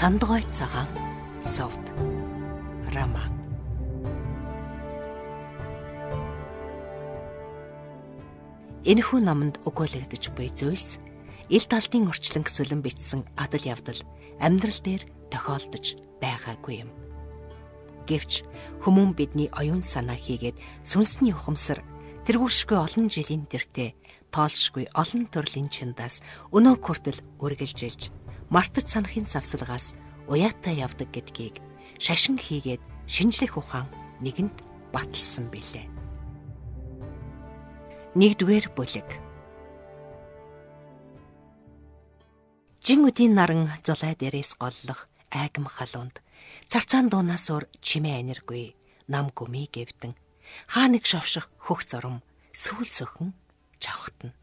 сандгой цагаан совд рама Энэхүү номонд өгөөлөгдөж буй зүйлс ил талдын орчлон гэсвэлэн бичсэн адал явдал амьдрал дээр тохиолдож байгаагүй юм. Гэвч хүмүүн бидний оюун санаа хийгээд сүнсний ухамсар тэргүүшгүй олон жилийн дэртэ тоолшгүй олон төрлийн чиндаас өнөө хүртэл үргэлжилж мартаж санахын завсалгаас уяатай явдаг гэдгийг шашин хийгээд шинжлэх ухаан нэгэнд баталсан билээ. 1-р бүлэг Жин үдийн наран зулай дээрээс голлох айгам халуунд царцаан дуунаас өр чимээ аниргүй нам гүмий гэвдэн хаа нэг шовших хөх зурм сүүл сөхөн чавхтана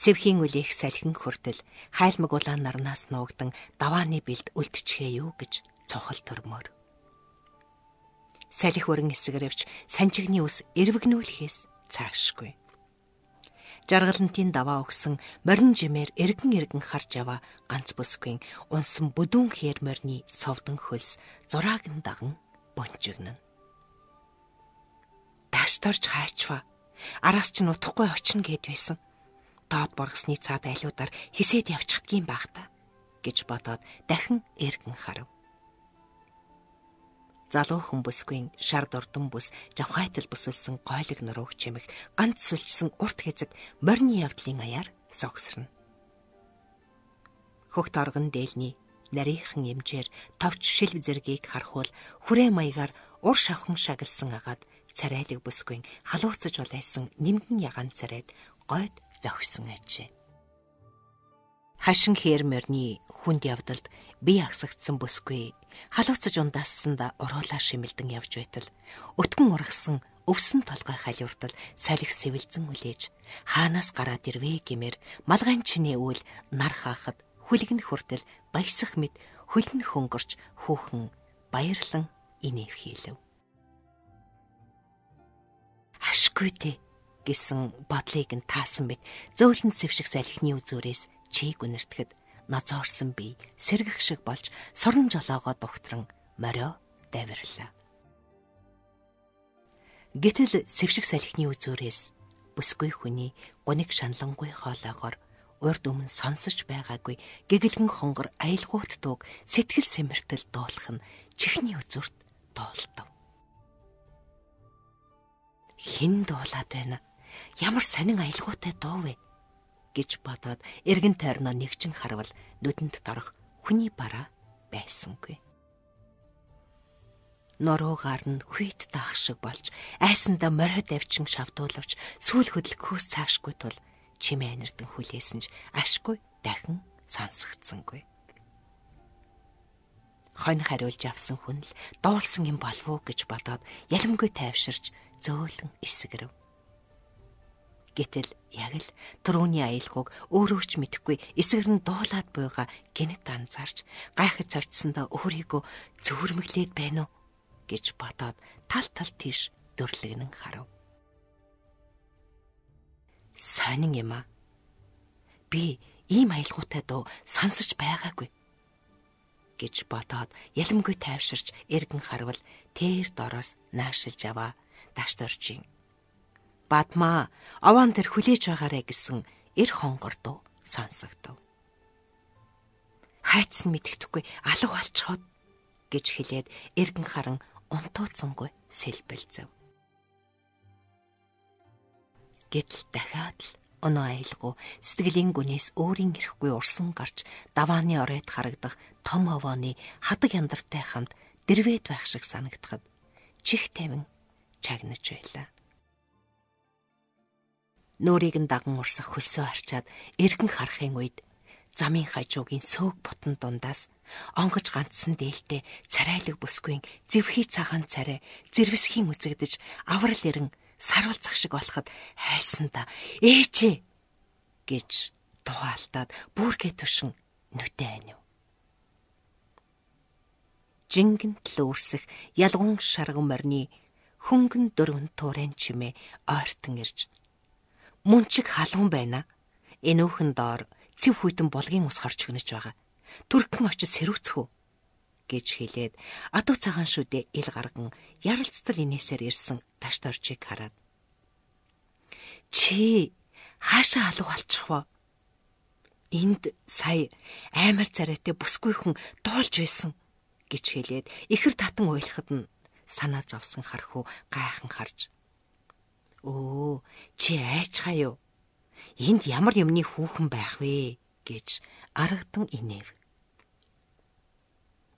Сэвхийн үлээх салхин хүртэл хайлмаг улаан нарнаас нуугдан давааны бэлд үлдчихээ юу гэж цохол төрмөр. Салих өрн эсгэрвч санчигны ус эрвэгнүүлэхээс цаашгүй. Жаргалантын даваа өгсөн морин жимээр эргэн эргэн харж яваа ганц бүсгүй унсан бүдүүн хээр морины совдон хөлс зурааг нь даган бонжигнэн. Даш торж хайчва. Араас ч нутахгүй очно гэд байсан доод боргосны цаад айлуудаар хисээд явчихдгийм байх та гэж бодоод дахин эргэн харав. Залуу хүн бүсгүй шар дурдан бүс жавхайтал бүсэлсэн гойлог нурууг чимэх ганц сүлжсэн урт хэзэг морины явдлын аяар согсорно. Хөгт оргон дээлний нарийнхан эмжээр товч шил зэргийг харахуул хүрээ маягаар ур шавхан шагалсан агаад царайлаг бүсгүй халууцж улайсан нэмгэн ягаан царайд гойд завхисан ажээ. Хашин хээрмөрний хүнд явдалд бие агсагдсан бүсгүй халууцж ундассанда уруулаа шимэлдэн явж байтал өтгөн ургасан өвсөн толгой халиуртал салхи сэвэлзэн үлээж хаанаас гараад ирвэ гэмээр малгайн чиний үйл нар хаахад хүлэгн хүртэл баясах мэд хөлн хөнгөрч хүүхэн баярлан инээв хийлэв. Ашгүй дээ гэсэн бодлыг нь таасан мэт зөөлөн сэвших салхины үзүүрээс чийг үнэртгэд ноцоорсон бие сэргэх шиг болж сурн жолоогоо дугтран морио давирлаа. Гэтэл сэвших салхины үзүүрээс бүсгүй хүний гуниг шаналнгуй хоолоогоор урд өмнө сонсож байгаагүй гэгэлгэн хонгор айлгуут дууг сэтгэл сэмэртэл дуулах нь чихний үзүүрт доолтов. Хин дуулаад байна Ямар сонин аялгаутай дуу вэ гэж бодоод эргэн тойрноо нэгжин харвал нүдэнд дорох хүний бараа байсангүй. Норуугаар нь хүйт даах шиг болж айсанда морхид авчин шавдуулавч сүүл хөдөлгөхөөс цаашгүй тул чимээ анирдан хүлээсэн ч ашгүй дахин сонсогдсонгүй. Хонь хариулж авсан хүн л дуулсан юм болов уу гэж бодоод ялмгүй тайвширч зөөлөн эсгэрв. Гэтэл яг л түрүүний аялгауг өөрөө ч мэдэхгүй эсгэр нь дуулаад буйгаа гинт анзаарч гайхаж царчсандаа өөрийгөө цөөрмөглээд байна уу гэж бодоод тал тал тийш дөрлөгнөн харав. Сонин юм аа. Би ийм аялгаутай дөө сонсож байгаагүй гэж бодоод ялмгүй тайвширч эргэн харвал тэр дороос наашилж аваа дашторжийн. Бадмаа аваан дээр хүлээж байгаарэ гэсэн эр хонгордуу сонсогдов. Хайц нь мэддэхгүй алга болчиход гэж хэлээд эргэн харан унтууцсангүй сэлбэлзэв. Гэтэл дахиад л өнөө аялгүй сэтгэлийн гүнээс өөрийн эрэхгүй урсан гарч давааны оройд харагдах том овооны хадаг яндартай хамт дэрвэт байх шиг санагдахад чих тамин чагнаж байлаа. Нүрийг нь даган урсах хөлсөө харчаад эргэн харахын үед замын хажуугийн сөөг бутан дундаас онгож ганцсан дээлтэй царайлаг бүсгүй зэвхий цагаан царай зэрвсхийн үзэгдэж аврал ирэн сарвал цаг шиг болоход хайсанда ээчээ гэж тухаалтаад бүргээ төшин нүдэ анив. Жингэнт л үрсэх ялгун шарган морины хөнгөн дөрвөн туурын чимээ ойртон ирж мөн чиг халуун байна. Энүүхэн доор цэв хүйтэн булгийн ус хорч гинэж байгаа. Түрхэн очиж сэрүүцэх үү гэж хэлээд адуу цагаан шүдэ ил гарган ярилцтал инээсээр ирсэн таш торчиг хараад чи хаашаа алга болчих вэ? Энд сая амар царайтай бүсгүй хүн дуулж байсан гэж хэлээд ихэр татан уйлахад нь санаа зовсон хархүү гайхан харж Өө чи айчгаа юу? Энд ямар юмны хүүхэн байх вэ гэж арагдан инээв.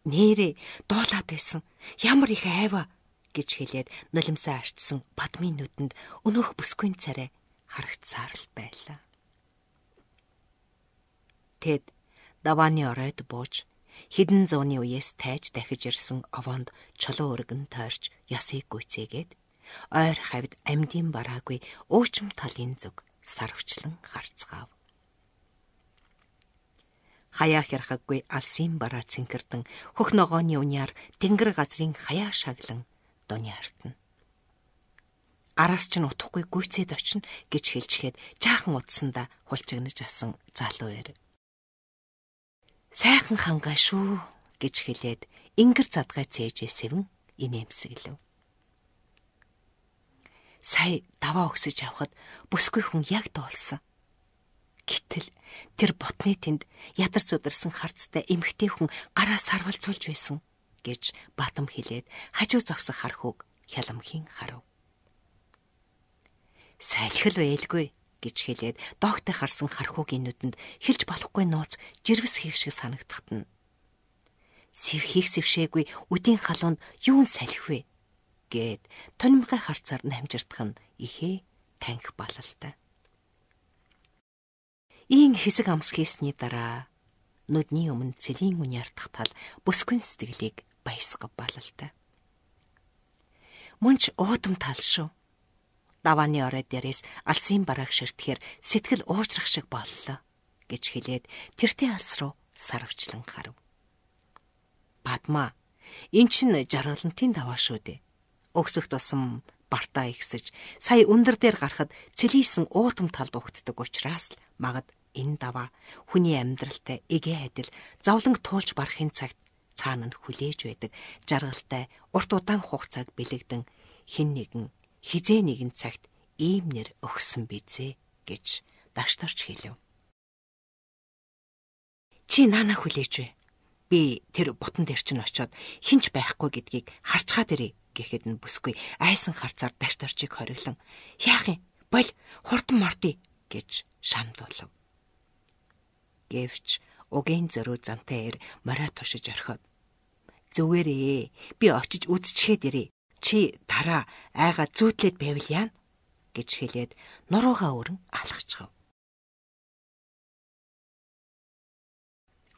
Нээрээ дуулаад байсан. Ямар их айва гэж хэлээд нулимсаа арчсан бадмын нүдэнд өнөөх бүсгүй царай харагцсаар л байлаа. Тэд давааны оройд бууж хідэн зууны үеэс тайж дахиж ирсэн овоонд чулуу өргөн тойрч ёсыг гүйцээгээд Ойр хавьд амьдын бараагүй өөчм талын зүг сарвчлан харцгаав. Хаяа хэрхаггүй алсын бараа цэнхэрдэн хөх ногооны униар тэнгэр газрын хаяа шаглан дуниартна. Араас ч нь утахгүй гүйцээд очно гэж хэлжгээд жаахан утсандаа хулчигнаж асан залуу эр. Сайхан хангай шүү гэж хэлээд ингэр задгай цээжээ сэвэн инээмсэглэв сая даваа өгсөж явхад бүсгүй хүн яг дуулсан. Гэтэл тэр ботны тэнд ядарч удирсан харцтай эмгтэй хүн гараа сарвалцуулж байсан гэж Батам хэлээд хажуу зогсох хархуг хялмхийн харав. Салхил байлгүй гэж хэлээд доогтой харсан хархуугийн нүдэнд хэлж болохгүй нууц жирвэс хийх шиг санагдахтана. Сэвхийг сэвшээгүй үдийн халуунд юун салхив вэ? гээд тонимхай харцаар нь хамжирдах нь ихээ танхи балалтай. Ийм хэсэг амс хийсний дараа нүдний өмнө цэлийн үн яртах тал бүсгүн сэтгэлийг баясгав балалтай. Мөн ч уудам тал шүү. Давааны орой дээрээс алсын бараг ширтгэхэр сэтгэл уужрах шиг боллоо гэж хэлээд тэртээ алс руу сарвчлан харав. Падма энэ чинь жаргалантын даваа шүү дээ өксөх тусам бартаа ихсэж сая өндөр дээр гарахад цэлийсэн уутам талд угтдаг учраас л магад энэ даваа хүний амьдралтай эгэ адил завланг туулж барахын цагт цаана нь хүлээж байдаг жаргалтай урт удаан хугацааг бэлэгдэн хин нэгэн хизээ нэгэн цагт ийм нэр өгсөн бизээ гэж дашторч хэлв. Чи наана хүлээж вэ? Би тэр бутан дээр чинь очиод хинч байхгүй гэдгийг харцгаад ирээ гэхэд нь бүсгүй айсан харцаар дашт орчиг хориглон яах юм бол хурдан мартий гэж шамдуулав. Гэвч угийн зөрүү зантайэр морой тушиж орхиод зүгээрээ би очиж үзчихээд ирээ. Чи дараа айгаа зүүтлээд байвал яана гэж хэлээд нуруугаа өрн алхчихв.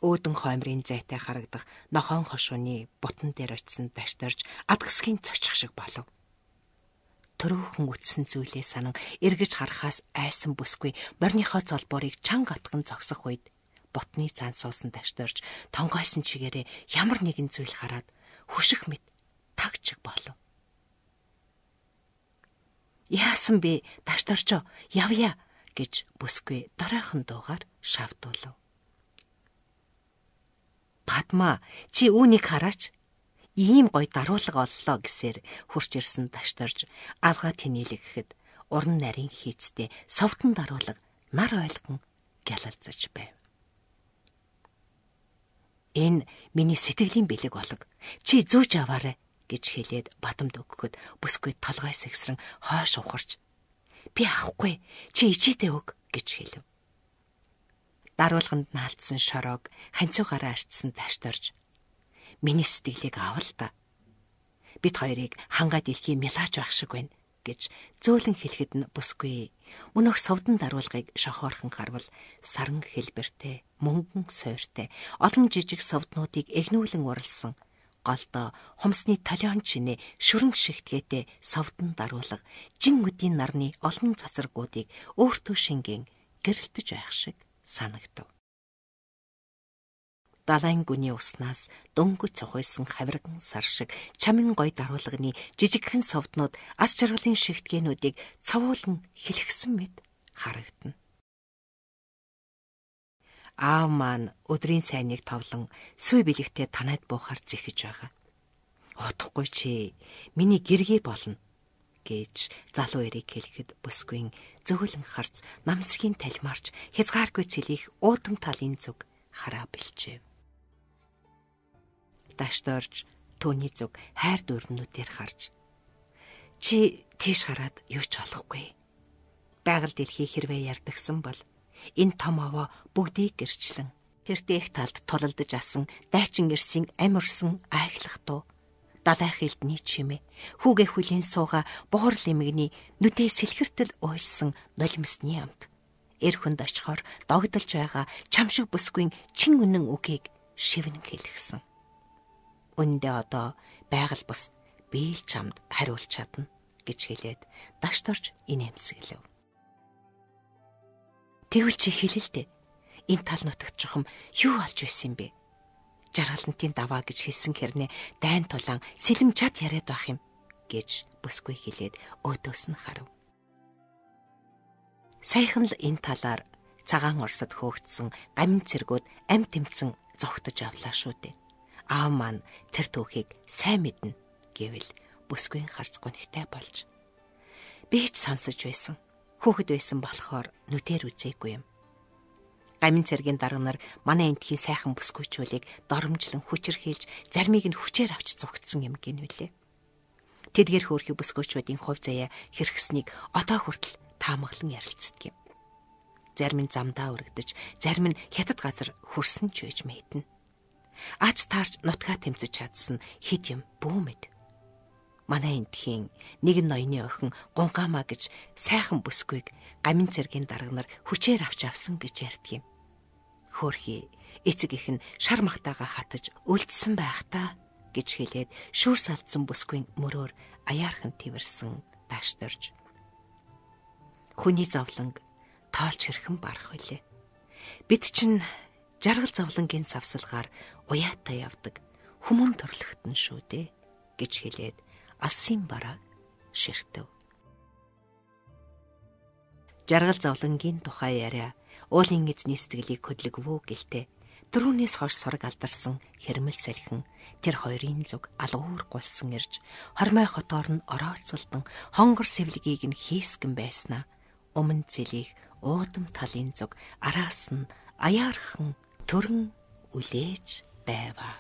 өөдөн хоймрын зайтай харагдах нохон хошууны бутан дээр очисон дашторж адгсгийн цочих шиг болов. Төрөөхөн үтсэн зүйлээ санан эргэж харахаас айсан бүсгүй морьныхоо золборыг чанга атган зогсох үед бутны цаан суусан дашторж тонгойсон чигээрээ ямар нэгэн зүйл хараад хөших мэт тагчиг болов. Яасан бэ? Дашторчо явъя гэж бүсгүй дараахан дуугаар шавдуулав. Падма чи үүнийг хараач. Ийм гоё даруулга оллоо гэсээр хурж ирсэн ташторж алгаа тнийлэгхэд уран нарийн хийцтэй совтон даруулга нар ойлгон гялалзаж байв. Энэ миний сэтгэлийн бэлэг болог. Чи зөөж аваарэ гэж хэлээд батамд өгөхөд бүсгүй толгой сэгсрэн хойш ухарч би авахгүй чи ичээтэй өг гэж хэлв даруулганд наалтсан шороог ханцуугаараа арчсан ташторж миний сэтгэлийг авал та. Бид хоёрыг хангаа дэлхийн мелаж байх шиг байна гэж зөөлөн хэлэхэд нь бүсгүй. Өнөөх совдон даруулгыг шохоорхон харвал саран хэлбэртэй, мөнгөн суйртай, олон жижиг совднуудыг эгнүүлэн уралсан голдоо хумсны талион чинээ шүрэнг шигтгээтэй совдон даруулга жин үдийн нарны олон цацргуудыг өөртөө шингэн гэрэлтэж байх шиг санагдав. Далайн гүний уснаас дөнгөж цохойсон хавирган сар шиг чамин гой даруулганы жижигхэн совднууд ас жаргалын шигтгэнүүдийг цовуулн хилгсэн мэд харагдана. Аав маань өдрийн сайныг товлон сүй бэлэгтээ танаад буухаар зэхэж байгаа. Утахгүй чи миний гэргий болно гэж залуу ярийг хэлэхэд бүсгүй зөвхөлн харц намсгийн талмарч хязгааргүй цэлих уудам талын зүг хараа бэлжээ. Дашторж түүний зүг хайр дөрмнүүдээр харж чи тийш хараад юу ч олохгүй. Байгаль дэлхий хэрвээ ярдагсан бол энэ том овоо бүгдийг гэрчлэн тэр дээх талд тулалдаж асан дайчин гэрсийн амирсан айхлах туу далайн хилдний чимээ, хүүгээ хүлийн сууга буурал эмгний нүдээ сэлхэртэл уйлсан нулимсны амт. Эр хүнд очихоор догдолж байгаа чам шиг бүсгүй чин үнэн үгийг шивнэн хэлгсэн. Үндэ одоо байгаль бус биел чамд хариулж чадна гэж хэлээд дашт орж инээмсэглэв. Тэгвэл чи хэлэлдэ. Энэ тал нутагт жохом юу болж байсан юм бэ? жаргалантын даваа гэж хэлсэн хэрнээ дайн тулаан сэлэм чад яриад байх юм гэж бүсгүй хэлээд өөдөөс нь харав. Саяхан л энэ талаар цагаан орсод хөөгдсөн гамин цэргүүд ам тэмцэн зогтож авлаа шүү дээ. Аав маань тэр түүхийг сайн мэднэ гэвэл бүсгүй харцгүй нэгтэй болж би ч сонсож байсан. Хөөхд байсан болохоор нүдээр үзээгүй юм гамин цэргийн дарга нар манай энтхийн сайхан бүсгүйчүүлийг доромжлон хүчрхийлж зармийг нь хүчээр авч зугтсан юм гинвэлээ. Тэдгэр хөөрхий бүсгүйчүүдийн хувь заяа хэрэгснэг отоо хүртэл таамаглан ярилцдаг юм. Зарим нь замдаа өргөдөж, зарим нь хятад газар хөрсөн ч байж мэднэ. Ац таарч нутгаа тэмцэж чадсан хэд юм бүү мэд манай энтхийн нэгэн ноёны охин гунгаамаа гэж сайхан бүсгүйг гамин цэргийн дарга нар хүчээр авч авсан гэж ярьдаг юм хөөрхий эцэг их нь шар махтаага хатаж үлдсэн байх та гэж хэлээд шүүр салдсан бүсгүй мөрөөр аяархан тэмэрсэн даашдорж. Хүний зовлонг тоолч хэрхэн барах вүлээ. Бид чинь жаргал зовлонгийн савсалгаар уяатай явдаг хүмүүн төрлөختн шүү дээ гэж хэлээд алсын бараа ширтэв. Жаргал зовлонгийн тухай яриа уулын эзний сэтгэлийг хөдлөгвөө гэлтэй. Дөрүүнээс хойш сураг алдарсан хэрмэл салхин тэр хоёрын зүг алгуур гулсан ирж хормой хотоор нь орооцолдон хонгор сэвлгийг нь хийсгэн байснаа. Өмнө зэлих уудам талын зүг араас нь аяархан төрөн үлээж байваа.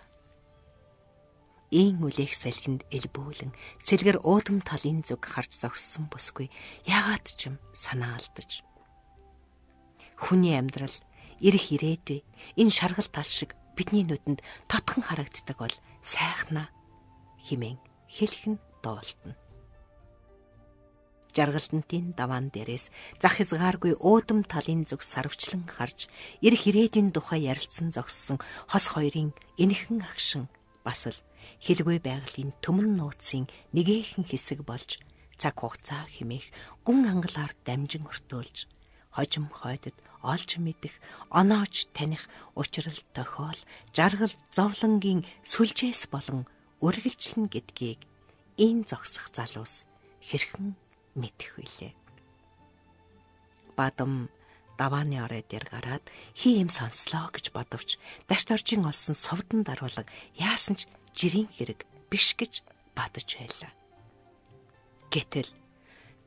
Ийм үлээх салхинд элбүүлэн цэлгэр уудам талын зүг харж зогссон бүсгүй ягаад ч юм санаа алдаж Хүний амьдрал ирэх ирээдүй энэ шаргал тал шиг бидний нүдэнд тотхон харагддаг бол сайхна химэн хэлхэн доолтно. Жаргалтын даван дээрээс зах хязгааргүй өөдөм талын зүг сарвчлан харж ирэх ирээдүйн тухай ярилцсан зогссон хос хоёрын энхэн агшин бас л хэлгүй байгалийн төмөн нууцын нэгээхэн хэсэг болж цаг хугацаа хэмээх гүн ангалаар дамжин өртөөлж хожим хойдод олж мэдэх, оноож таних учрал тохиол, жаргал зовлонгийн сүлжээс болон үргэлжлэн гэдгийг энэ зогсох залуус хэрхэн мэдэх вүлээ. Бадам давааны орой дээр гараад хий юм сонслоо гэж бодовч дашт оржин олсон совдон даруулга яасан ч жирийн хэрэг биш гэж бодож байлаа. Гэтэл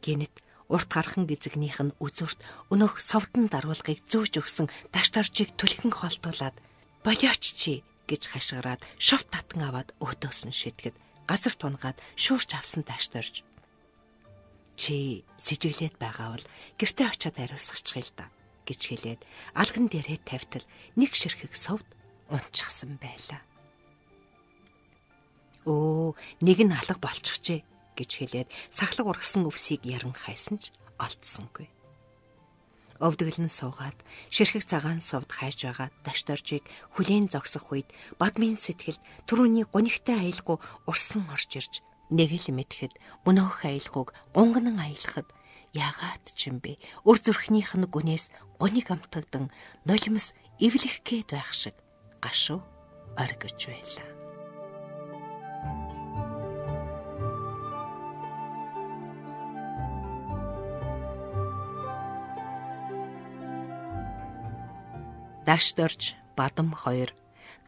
гинэт урт хархан гизэгнийх нь үзүүрт өнөөх совдон даруулгыг зөөж өгсөн даштарчийг түлхэн холтуулаад болиоч чи гэж хашгираад шов татан аваад өөдөөсөн шитгэд газар тунгаад шүүрч авсан таштарж чи сэжиглээд байгаа бол гэртээ очиод хариусгачих л да гэж хэлээд алган дээрээ тавьтал нэг ширхэг совд унчихсан байлаа. Өө, нэг нь алга болчихжээ гэж хэлээд сахлаг ургасан өвсийг яран хайсан ч олдсонгүй. Өвдөглөн суугаад ширхэг цагаан сувд хайж байгаа дашторжийг хүлээн зогсох үед бадмын сэтгэлд түрүүний гонигтай аялгүй урсан орж ирж нэг л мэтгэд мөнөөх аялгүйг гунган аялахад яагаад ч юм бэ өр зүрхнийх нь гүнээс гоник амтагдан нулимс эвлэхгээд байх шиг гашуу оргиж байлаа. Дашдорж Бадам 2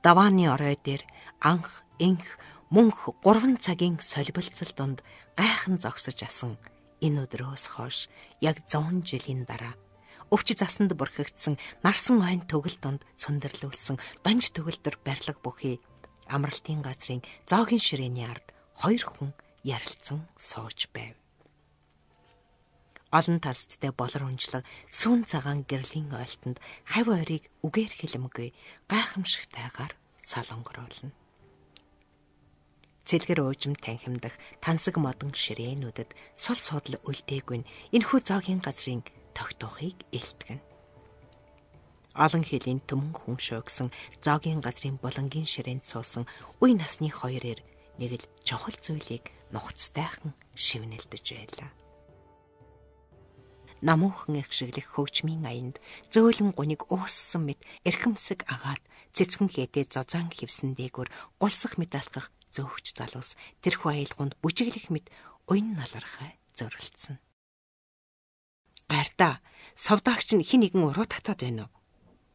Давааны орой дээр анх энх мөнх 3 цагийн солилцол донд гайхан зогсож асан энэ өдрөөс хойш яг 100 жилийн дараа өвч засанд бүрхэгдсэн нарсан ойн төгөл донд цөндөрлүүлсэн донж төгөлдөр барилга бүхий амралтын газрын зоогийн ширээний ард хоёр хүн ярилцсан сууж байв. Олон талсттай болор хүнчлэг сүүн цагаан гэрлийн ойлтонд хав ойрыг үгээр хэлэмгүй гайхамшигтайгаар солонгоруулна. Цэлгэр уужим танхимдах тансаг модон ширээнүүдэд сул судал үлдээгүн энэхүү зоогийн газрын тогтоохыг илтгэн. Олон хэлийн төмөн хүн шөөгсөн зоогийн газрын булангийн ширээнд суусан үе насны хоёр эр нэг л чухал зүйлийг нухацтайхан шивнэлдэж байлаа намуухан ихшиглэх хөгжмийн аянд зөөлөн гуниг ууссан мэт эрхэмсэг агаад цэцгэн хээдээ зозаан хевсэн дээгүр гулсах мэт алхах зөөвч залуус тэрхүү аялгуунд бүжиглэх мэт уян налархай зөрлөлдсөн. Гартаа совдаагч нь хин нэгэн уруу татаад байна уу?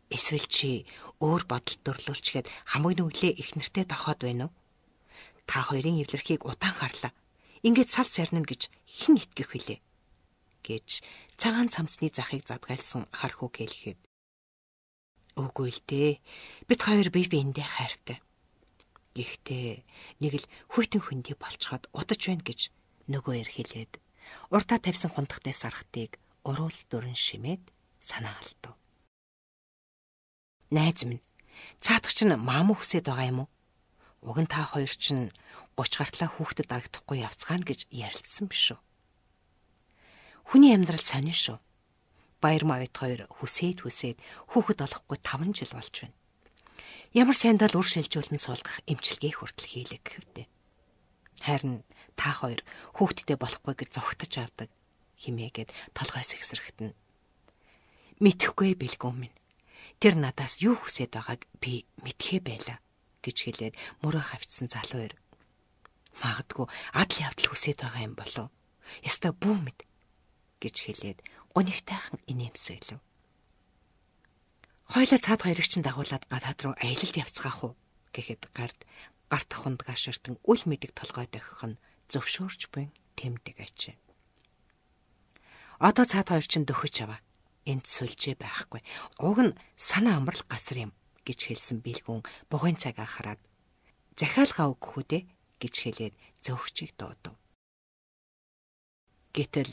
Эсвэл чи өөр бодол төрлөөлчгээд хамаг нүглээ их нэртэй дохоод байна уу? Та хоёрын эвлэрхийг утаан харлаа. Ингээд салс ярина гэж хэн итгэх вүлээ? гэж цагаан цамцны захыг задгайлсан хархүү гэлхэд. Үгүй л дээ. Бид хоёр бие биендээ хайртай. Гэхдээ нэг л хүйтэн хөндий болцоход удаж байна гэж нөгөө ир хэлээд уртаа тавьсан хундахтай сархтыг уруул дөрөн шимээд санаа алдав. Найз минь цаадах чинь маам хүсэд байгаа юм уу? Уг нь та хоёр чинь 30 гартлаа хүүхдэд дарагдахгүй явцгаана гэж ярилцсан биш үү? Хүний амьдрал сонин шүү. Баяр мавьд хоёр хүсээд хүсээд хүүхэд олохгүй 5 жил болж байна. Ямар сайндал үр шилжүүлэн суулгах эмчилгээ хүртэл хийлэг хэвдэ. Харин та хоёр хүүхэдтэй болохгүй гэж зогтож авдаг химээгээд толгойс ихсэрхтэн. Мэдхгүй бэлгүй минь. Тэр надаас юу хүсээд байгааг би мэдхээ байла гэж хэлээд мөрөө хавцсан залуу хэр магадгүй адал явдал хүсээд байгаа юм болов. Яста бүү мэд гэж хэлээд гунигтайхан инээмсэглэв. Хойло цаад хоёрыг ч дагуулад гадаад руу аялалд явцгаах уу гэхэд гард гарт хундгаа ширтэн үл мэдэг толгой дохих нь зөвшөөрч буй тэмдэг ажээ. Одоо цаад хоёр ч дөхөж аваа. Энд сүлжээ байхгүй. Уг нь санаа амрал гасар юм гэж хэлсэн билгүүн бугын цагаа хараад захиалгаа өгөх үү дээ гэж хэлээд зөөгчийг дуудав. Гэтэл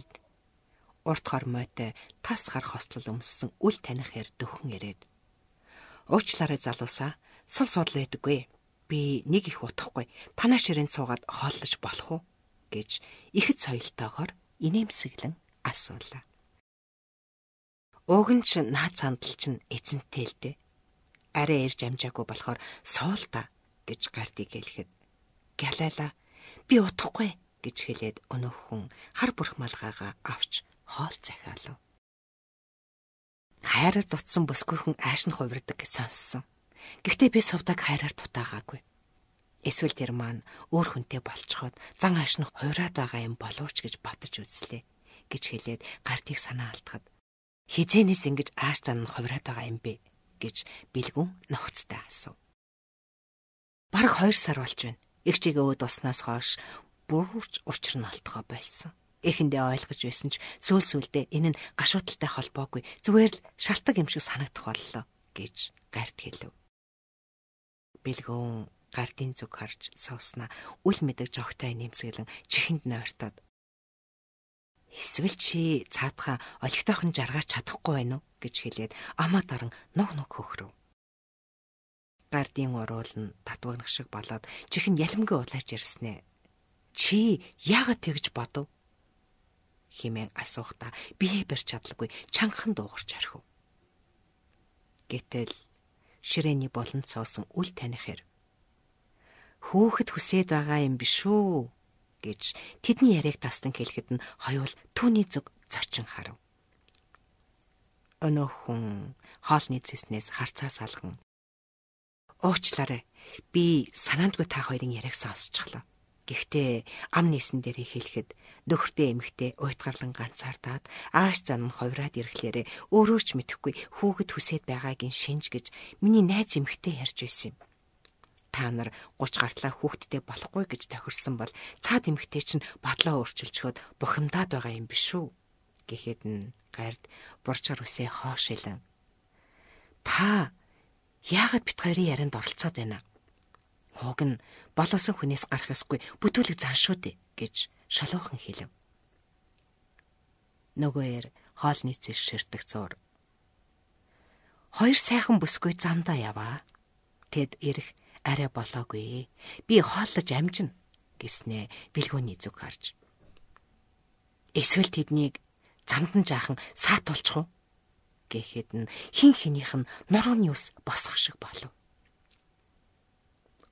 урт хормойтой тас гарах хослол өмссөн үл таних хэр дөхөн ирээд. Уучлаарай залуусаа сул судал байдаггүй. Би нэг их утахгүй. Танаа ширээнд суугаад хооллож болох уу гэж ихэд соёлтойгоор инээмсэглэн асуулаа. Уг нь ч наад сандалч нь эзэнтэй л дээ. Арай ирж амжаагүй болохоор суулта гэж гардыг хэлэхэд Галала би утахгүй гэж хэлээд өнөөх хүн хар бүрх малгайгаа авч хоол захиалав. Хайраар дутсан бүсгүйхэн ааш нь хувирдаг гэж сонссон. Гэхдээ би сувдаг хайраар дутаагаагүй. Эсвэл тэр маань өөр хүнтэй болцоход зан ааш нь хувираад байгаа юм боловч гэж бодож үзлээ гэж хэлээд гартыг санаа алдахад хизээнээс ингэж ааш зан нь хувираад байгаа юм бэ гэж бэлгүн ногцтой асуув. Бараг 2 сар болж байна. Эгчигээ өөд уснаас хойш бүрч учир нь алтгоо байсан. Эхэндээ ойлгож байсан ч сүүл сүүлдээ энэ нь гашууталтай холбоогүй зүгээр л шалтак юм шиг санагдах боллоо гэж гарт хэлв. Бэлгүүн гардын зүг харж сууснаа үл мэдэг жогтой нэмсгэлэн чихэнд нойртоод Эсвэл чи цаатаха олигтойхон жаргаач чадахгүй байна уу гэж хэлээд амаа даран ног ног хөхрөв. Гардын уруул нь татвагнах шиг болоод чихэн ялмгүй улайж ирснэ. Чи яагаад тэгж бодов химээ асуухдаа бие барь чадлаггүй чанхан дуугарч орхив. Гэтэл ширээний болонд суусан үл таних хэрэг хөөхд хүсээд байгаа юм биш үү гэж тэдний яриаг тасдан хэлэхэд нь хоёул түүний зүг зочин харав. Өнөө хүн хоолны цэснээс харцаа салган уучлаарай. Би санаандгүй та хоёрын яриаг сонсчихлоо. Гэхдээ ам нээсэн дээрээ хэлэхэд дөхөртэй эмэгтэй уйтгарлан ганцаардаад ааш зан нь ховраад ирэхлээр өөрөө ч мэдэхгүй хүүхэд хүсээд байгаагийн шинж гэж миний найз эмэгтэй ярьж байсан юм. Та нар 30 гартлаа хүүхэдтэй болохгүй гэж тохирсон бол цаад эмэгтэй чинь бодлоо өөрчилжхөд бухимдаад байгаа юм биш үү? гэхэд нь гард бурчаар үсээ хоошилан. Та яагаад бит хоёрын ярианд оролцоод байна? Хог нь болоосон хүнээс гарах ёсгүй бүтүүлэг зан шүү дээ гэж шалуухан хэлв. Нөгөөөр хоолны цэш ширтэх зур. Хоёр сайхан бүсгүй замдаа яваа. Тэд ирэх арай болоогүй. Би хооллож амжина гэснээ бэлгөөний зүг харж. Эсвэл тэднийг замд нь жаахан саатуулчих уу? гэхэд нь хин хинийх нь нурууны ус босох шиг болов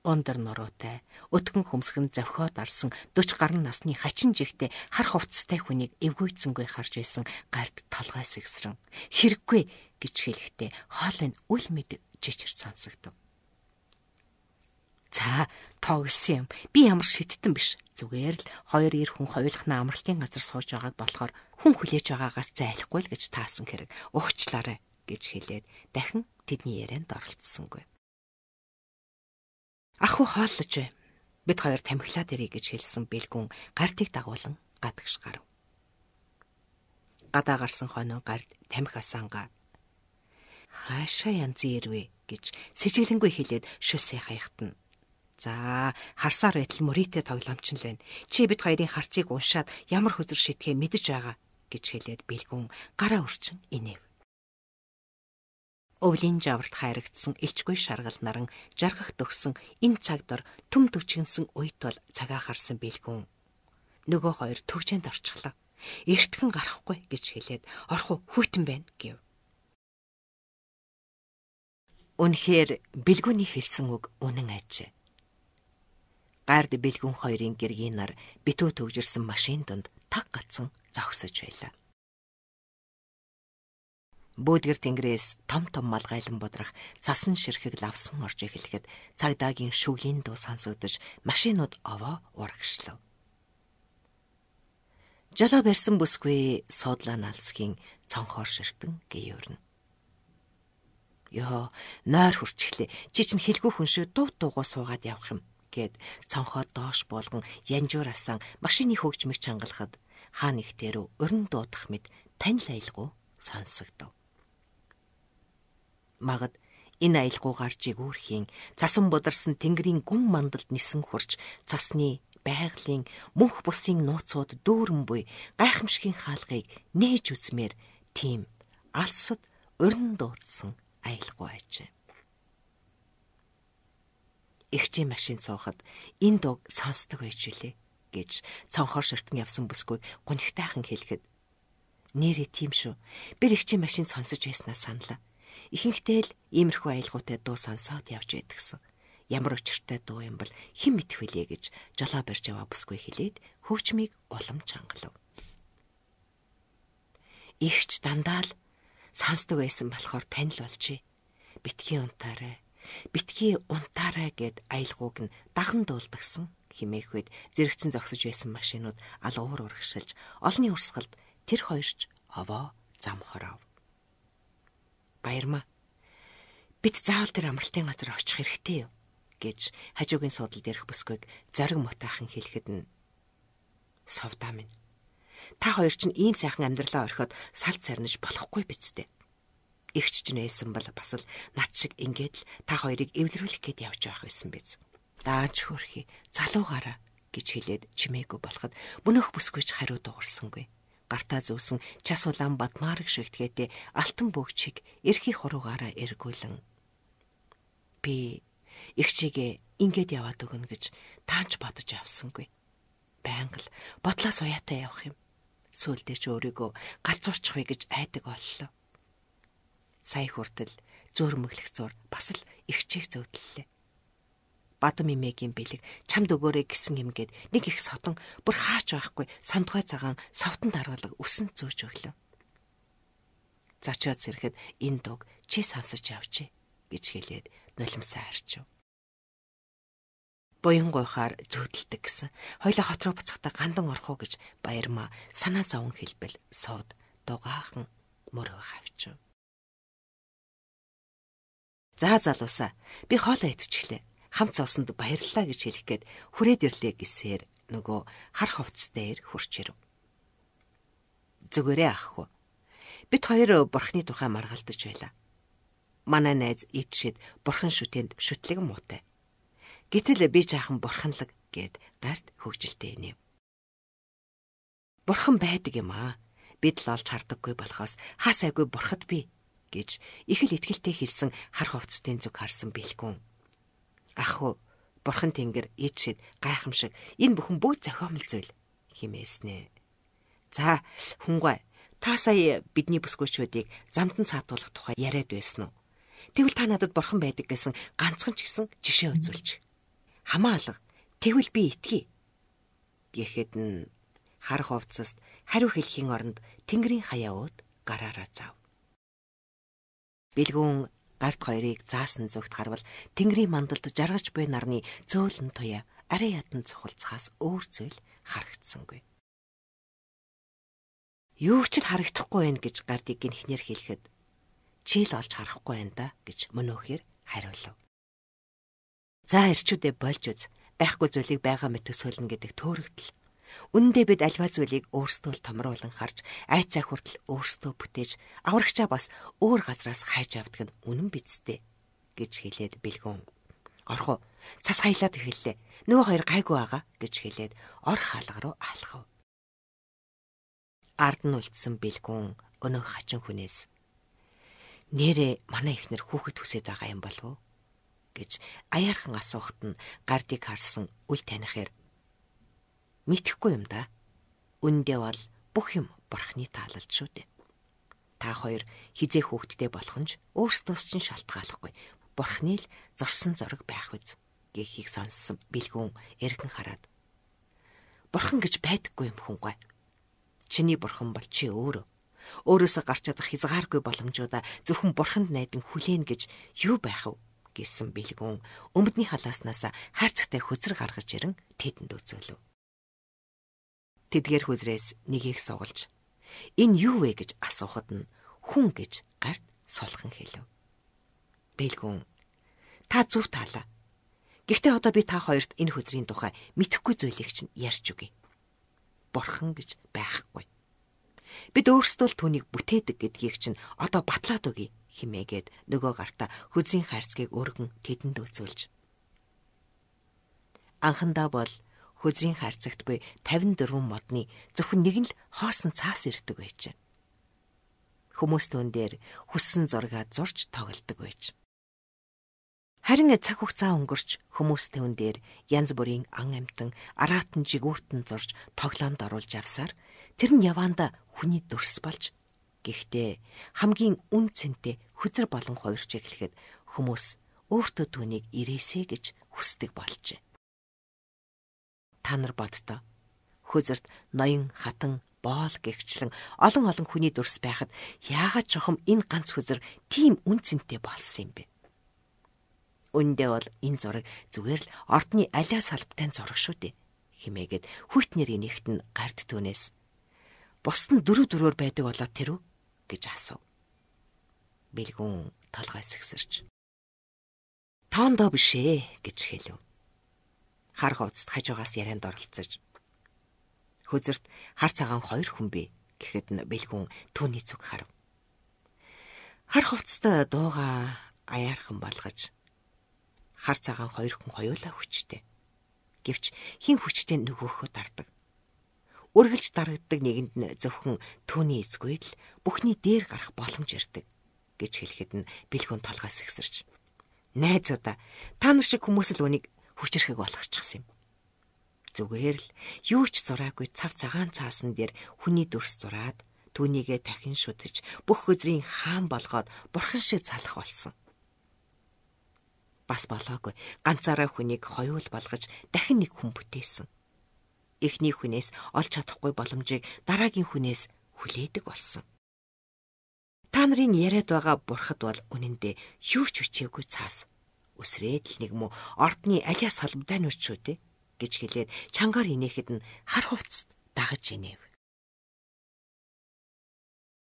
ондор нуруутай, өтгөн хөмсгөн завхиод арсан 40 гаруй насны хачин жигтэй хар хувцастай хүнийг эвгүйцэнгүй харж байсан гард толгойс ихсрэн хэрэггүй гэж хэлэхдээ хоолойн үл мэд жичэр сонсогдов. За, тоглосон юм. Би ямар шиттэн биш. Зүгээр л хоёр эр хүн хойлохна амралтын газар сууж байгааг болохоор хүн хүлээж байгаагаас зайлахгүй л гэж таасан хэрэг уучлаарай гэж хэлээд дахин тэдний ярианд оролцсонгүй. Аху хооллож байв. Бид хоёр тамхилаад ирэй гэж хэлсэн бэлгүн гартыг дагуулan гадагш гарв. Гадаа гарсан хоноо гард тамхи асангаа. Хаашаа янзын ирвэ гэж сэжиглэнгүй хэлээд шүсээ хаягтна. За, харсаар байтал мөрийтэй тоглоомч нь л байна. Чи бид хоёрын харцыг уншаад ямар хөзөр шитгэе мэдэж байгаа гэж хэлээд бэлгүн гараа өрчин инэв өвлийн жаврт хайрагдсан элчгүй шаргал наран жаргах төгсөн энэ цагдор түм төчгөнсөн үед бол цагаа харсан бэлгүн. Нөгөө хоёр төгжээнд орчихлоо. Эртхэн гарахгүй гэж хэлээд орхо хүйтэн байна гэв. Үнэхээр бэлгүний хэлсэн үг үнэн ажээ. Гард бэлгүн хоёрын гэргийн нар битүү төгжирсэн машин донд таг гацсан зогсож байлаа. Бөөдгөр тэнгэрээс том том малгайлан бодрах цасан ширхэг лавсан орж эхлэхэд цагдаагийн шүгийн дуу сонсогдож машинууд овоо урагшлав. Жолоо барьсан бүсгүй суудлаа налсхийн цонхоор ширтэн гүйвэрнэ. Йоо, нойр хурчглээ. Чи чинь хэлгүй хүн шиг дув дуугаа суугаад явах юм гээд цонхоо доош болгон янжуур асан машины хөгжмөг чангалахад хаа нэгтэр өрн дуудах мэд танил аялгу сонсогдов. Магад энэ аялгуу гарч игүүрхийн цасан бударсан тэнгэрийн гүн мандалд нисэн хурч цасны байгалийн мөнх бусын нууцуд дүүрэн буй гайхамшигын хаалгыг нээж үзмээр тийм алсад урин дуудсан аялгау ажээ. Игчийн машин цоохот энэ дуг сонсдог байж үлээ гэж цонхоор ширтэн явсан бүсгүй гунигтайхан хэлэхэд нэрээ тийм шүү. Би игчийн машин сонсож байснаа саналаа Ихэнхдээ л иймэрхүү аялгуутай дуу сонсоод явж байдгсан. Ямар өчртэй дуу юм бэл хэн мэдэх вүлээ гэж жолоо барьж яваа бүсгүй хэлээд хөгжмийг улам чангалав. Игч дандаа л сонсдог байсан болохоор танил болжээ. Битгий унтаарай. Битгий унтаарай гэд аялгууг нь даган дуулдагсан химээхвэд зэрэгцэн зогсож байсан машинууд алуур урагшилж олонний урсгалд тэр хоёрч овоо зам хоров. Баярмаа. Бид заавал тэр амралтын газар очих хэрэгтэй юу гэж хажуугийн суудалд ирэх бүсгүйг зориг мутаахан хэлэхэд нь совдаа минь. Та хоёр ч ийм сайхан амьдралаа орхиод салт сарниж болохгүй биз дээ. Игч ч нээсэн бол бас л над шиг ингээд л та хоёрыг эвлэрүүлэх гээд явж байх байсан биз. Даач хөрхи залуугаараа гэж хэлээд чимээгүй болоход мөнөх бүсгүйч хариу дуурсангүй гартаа зөөсөн час улаан бадмаарг шигтгээд алтан бөгчийг эрхий хуруугаараа эргүүлэн би их чигээ ингээд яваад өгнө гэж таач бодож авсангүй. Байнга л бодлоос уяатай явах юм. Сүүлдээ ч өөрийгөө галзуурчихвэ гэж айдаг боллоо. Сая хүртэл зөөр мөглөх зур бас л их чиг зөвдлөлээ бадам имээгийн бэлэг чамд өгөөрэй гэсэн юмгээд нэг их содон бүр хаач байхгүй сандгай цагаан совтон даруулга үсэн зөөж өглөө. Зочоод зэрхэд энэ дуг чи сонсож явчи гэж хэлээд нулимсаа харчив. Буянгойхаар зөөдөлдөг гэсэн. Хойло хот руу буцахдаа гандан орох уу гэж баярмаа санаа зовн хэлбэл сувд дугаахан мөрөө хавчив. За залуусаа би хоол идчихлээ хамт цосонд баярлалаа гэж хэлэх гээд хүрээд ирлээ гэсээр нөгөө хар ховц дээр хурчирв. Зүгээрээ ахгүй. Бид хоёр бурхны тухай маргалдаж байлаа. Манай найз итшэд бурхан шүтэнд шүтлэг муутай. Гэтэл би жаахан бурханлаг гэд гарт хөвгөлтэй нэв. Бурхан байдаг юм аа. Бид л олж хардаггүй болохоос хасаагүй бурхад би гэж их л ихтгэлтэй хэлсэн хар ховцтын зүг харсан бэлгүн. Ах уу, бурхан тэнгэр ичшэд гайхамшиг энэ бүхэн бүгд зохиомл зүйл химээснэ. За хүнгүй та сая бидний бүсгүйчүүдийг замд нь саатуулах тухай яриад байсан уу? Тэгвэл та надад бурхан байдаг гэсэн ганцхан ч гэсэн жишээ үзүүлж. Хамаа алга. Тэгвэл би итгэе. Гэхэд нь харах хувцаст хариу хэлхийн оронд тэнгэрийн хаяууд гараараа зав. Билгүүн гарт хоёрыг заасан зүгт харвал тэнгэрийн мандалд жаргаж буй нарны цөөлөн туяа арай ядан цохолцохоос өөр зүйл харагдсангүй. Юу ч харагдахгүй байх гэж гардыг гинхнэр хэлэхэд чийл олж харахгүй байна да гэж мөнөөхөр хариулв. За ирчүүдээ болж үз. Байхгүй зүйлийг байгаа мэт төсөөлнө гэдэг төөрөгдөл Үнэндээ бид альва зүйлийг өөрсдөө л томруулан харж, айцаа хүртэл өөрсдөө бүтээж, аврагчаа бас өөр газраас хайж авдаг нь үнэн биз дээ гэж хэлээд бэлгүүн. Орхо цас хайлаад эхэллээ. Нөгөө хоёр гайгүй байгаа гэж хэлээд ор хаалга руу алхав. Ард нь үлдсэн бэлгүүн өнөө хачин хүнээс нэрээ манай ихнэр хүүхэд хүсэж байгаа юм болов уу гэж аяархан асуухад нь гардыг харсан үл таних хэр мэдхгүй юм да. Үндэ бол бүх юм бурхны таалалд шүү дээ. Та хоёр хизээ хөөгддэй болох нь ч өөрсдөөс чинь шалтгаалахгүй. Бурхны л зорсон зориг байх үз гэхийг сонссон бэлгүүн эргэн хараад. Бурхан гэж байдаггүй юм хүнгүй. Чиний бурхан бол чи өөрөө. Өөрөөсөө гарч чадах хязгааргүй боломжуудаа зөвхөн бурханд найдан хүлээн гэж юу байх вэ гэсэн бэлгүүн өмдний халааснаас харцагтай хөзөр гаргаж ирэн тэдэнд үзүүлв тэдгээр хүзрээс нэгийг сугалж энэ юу вэ гэж асуухад нь хүн гэж гарт сулхан хэлв. Бэлгүн та зөв таалаа. Гэхдээ одоо би та хоёрт энэ хүзрийн тухай мэдхгүй зүйлийг чинь ярьж өгье. Бурхан гэж байхгүй. Бид өөрсдөө л түүнийг бүтээдэг гэдгийг чинь одоо батлаад өгье химээгээд нөгөө гартаа хүзрийн хайрцгийг өргөн тэдэнд үзүүлж. Анхандаа бол хözрийн харьцагт буй 54 модны зөвхөн нэг нь л хоосон цаас ирдэг байж. Хүмүүс түн дээр хүссэн зургаа зурж тоглодог байж. Харин цаг хугацаа өнгөрч хүмүүс түн дээр янз бүрийн ан амтан араатан жигүүртэн зурж тоглоомд оруулж авсаар тэр нь яванда хүний дүрс болж гэхдээ хамгийн үн цэнтэй хүзэр болон хувирч эхлэхэд хүмүүс өөртөө түүнийг ирээсэ гэж хүсдэг болжээ та нар боддоо. Хözөрт ноён хатан боол гэгчлэн олон олон хүний дүрс байхад яагаад чухам энэ ганц хözөр тийм үнцэнтэй болсон юм бэ? Үндэ бол энэ зураг зүгээр л ордны алиа салбтын зураг шүү дээ. Химээгээд хүйтнэр энийхт нь гард түүнээс бусд нь дөрөв дөрөөр байдаг болоод тэр үү гэж асуув. Бэлгүн толгой сэгсэрч. Тоондоо биш ээ гэж хэлв хар хуудасд хажуугаас ярианд оролцож хözөрт хар цагаан хоёр хүн бий гэхэд нь бэлгүн түүний зүг харав. Хар хувцастай дууга аяархан болгож хар цагаан хоёр хүн хоёулаа хүчтэй. Гэвч хин хүчтэй нөгөөхөө дардаг. Үргэлж дарагддаг нэгэнд нь зөвхөн түүний эсгүйд л бүхний дээр гарах боломж ирдэг гэж хэлэхэд нь бэлгүн толгойс ихсэрч. Найзуудаа та нар шиг хүмүүс л үнийг хүчрэхэг болгочихсон юм. Зүгээр л юу ч зураагүй цав цагаан цаасан дээр хүний дүрс зураад түүнийгээ дахин шүтэж бүх хözрийн хаан болгоод бурхан шиг залах болсон. Бас болоогүй ганцаараа хүнийг хоёул болгож дахин нэг хүн бүтээсэн. Эхний хүнээс олж чадахгүй боломжийг дараагийн хүнээс хүлээдэг болсон. Та нарын яриад байгаа бурхад бол үнэндээ юу ч үчээгүй цаас. Үсрээд л нэг мө ордны алиас салбадаа нүчүү дээ гэж хэлээд чангаар инээхэд нь хар хувцас дагаж инээв.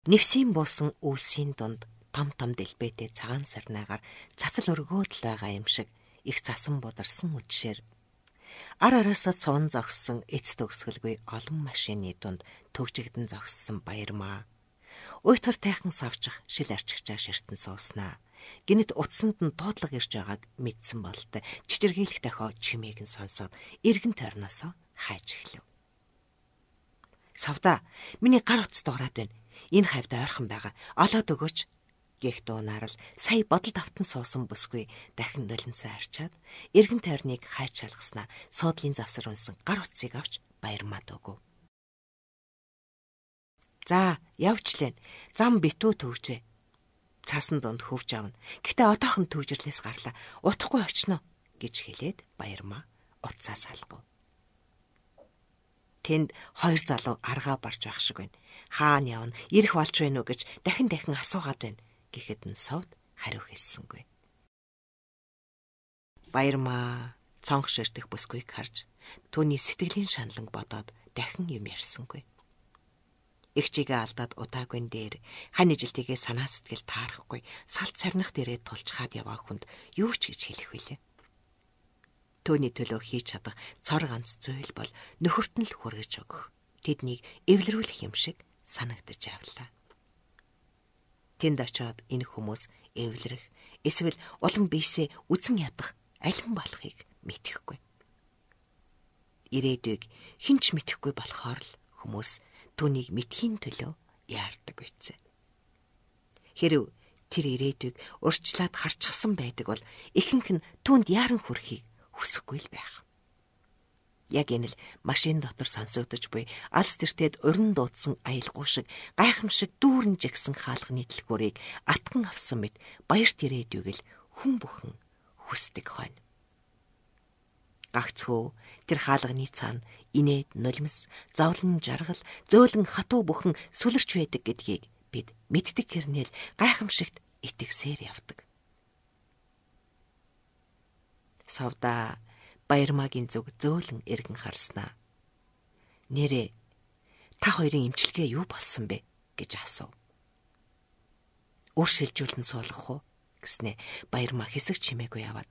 Невсийн болсон үсийн дунд том том дэлбээтэй цагаан сарнаагаар цацал өргөөд л байгаа юм шиг их засан бударсан үдшээр ар араасаа цовн зогссон эц төгсгөлгүй олон машины дунд төгжигдэн зогссон баярмаа уйтар тайхан савчих шил арчигчаа ширтэн сууснаа Гинэт утсанд нь дуудлага ирж байгааг мэдсэн бололтой. Чичирхийлэх дохио чимээг нь сонсоод эргэн тойрноосоо хайж эхлэв. Савда миний гар утас дуурайд байна. Энэ хавьд ойрхон байгаа. Олоод өгөөч гэх дуунаар л сая бодолд автан суусан бүсгүй дахин нулимсаа арчаад эргэн тойрныг хайч шалгаснаа суудлын завсар унсан гар утсыг авч баярмаад өгөв. За, явчлаа. Зам битүү төвжээ цаасан донд хөвж авна. Гэтэ одоохон төвжирлээс гарлаа. Утахгүй очно гэж хэлээд баярмаа утсаас алгав. Тэнд хоёр залуу аргаа барж байх шиг байна. Хаан явна, ирэх болж байна уу гэж дахин дахин асуугаад байна. Гэхэд нь совд хариу хэлсэнгүй. Баярмаа цонх ширтэх бүсгүйг харж түүний сэтгэлийн шаналнг бодоод дахин юм ярьсангүй эгчигээ алдаад удаагүй дээр хань ижилтгийгээ санаа сэтгэл таарахгүй салт сарних дээрээ тулчхаад яваа хүнд юу ч гэж хэлэх билээ. Төвний төлөө хийж чадах цор ганц зүйл бол нөхөрт нь л хүргэж өгөх. Тэднийг эвлэрүүлэх юм шиг санагдаж явлаа. Тэнд очиод энэ хүмүүс эвлэрэх эсвэл улам биесээ үсэн ядах алин болохыг мэдхгүй. Ирээдүйг хинч мэдхгүй болохоор л хүмүүс түүнийг мэдхийн төлөө яардаг байцээ. Хэрв тэр ирээдүйг урьдчилаад харчихсан байдаг бол ихэнх нь түүнд яаран хүрхийг хүсэхгүй л байх. Яг энэ л машин дотор сонсогдож буй алс тэртет урин дуудсан аялгуу шиг гайхамшиг дүүрэн жигсэн хаалхны дэлгүүрийг атган авсан мэт баярт ирээдүйг л хүн бүхэн хүсдэг хойно гагцхөө тэр хаалганы цаана инээд нулимс зовлон жаргал зөөлөн хатуу бүхэн сүлэрч байдаг гэдгийг бид мэддэг хэрнээл гайхамшигт итгэсээр явдаг. Савда Баярмагийн зүг зөөлөн эргэн харснаа. Нэрэ та хоёрын имчилгээ юу болсон бэ гэж асуув. Үр шилжүүлэн суулгах уу гэснээ Баярмаа хэсэг чимээгүй яваад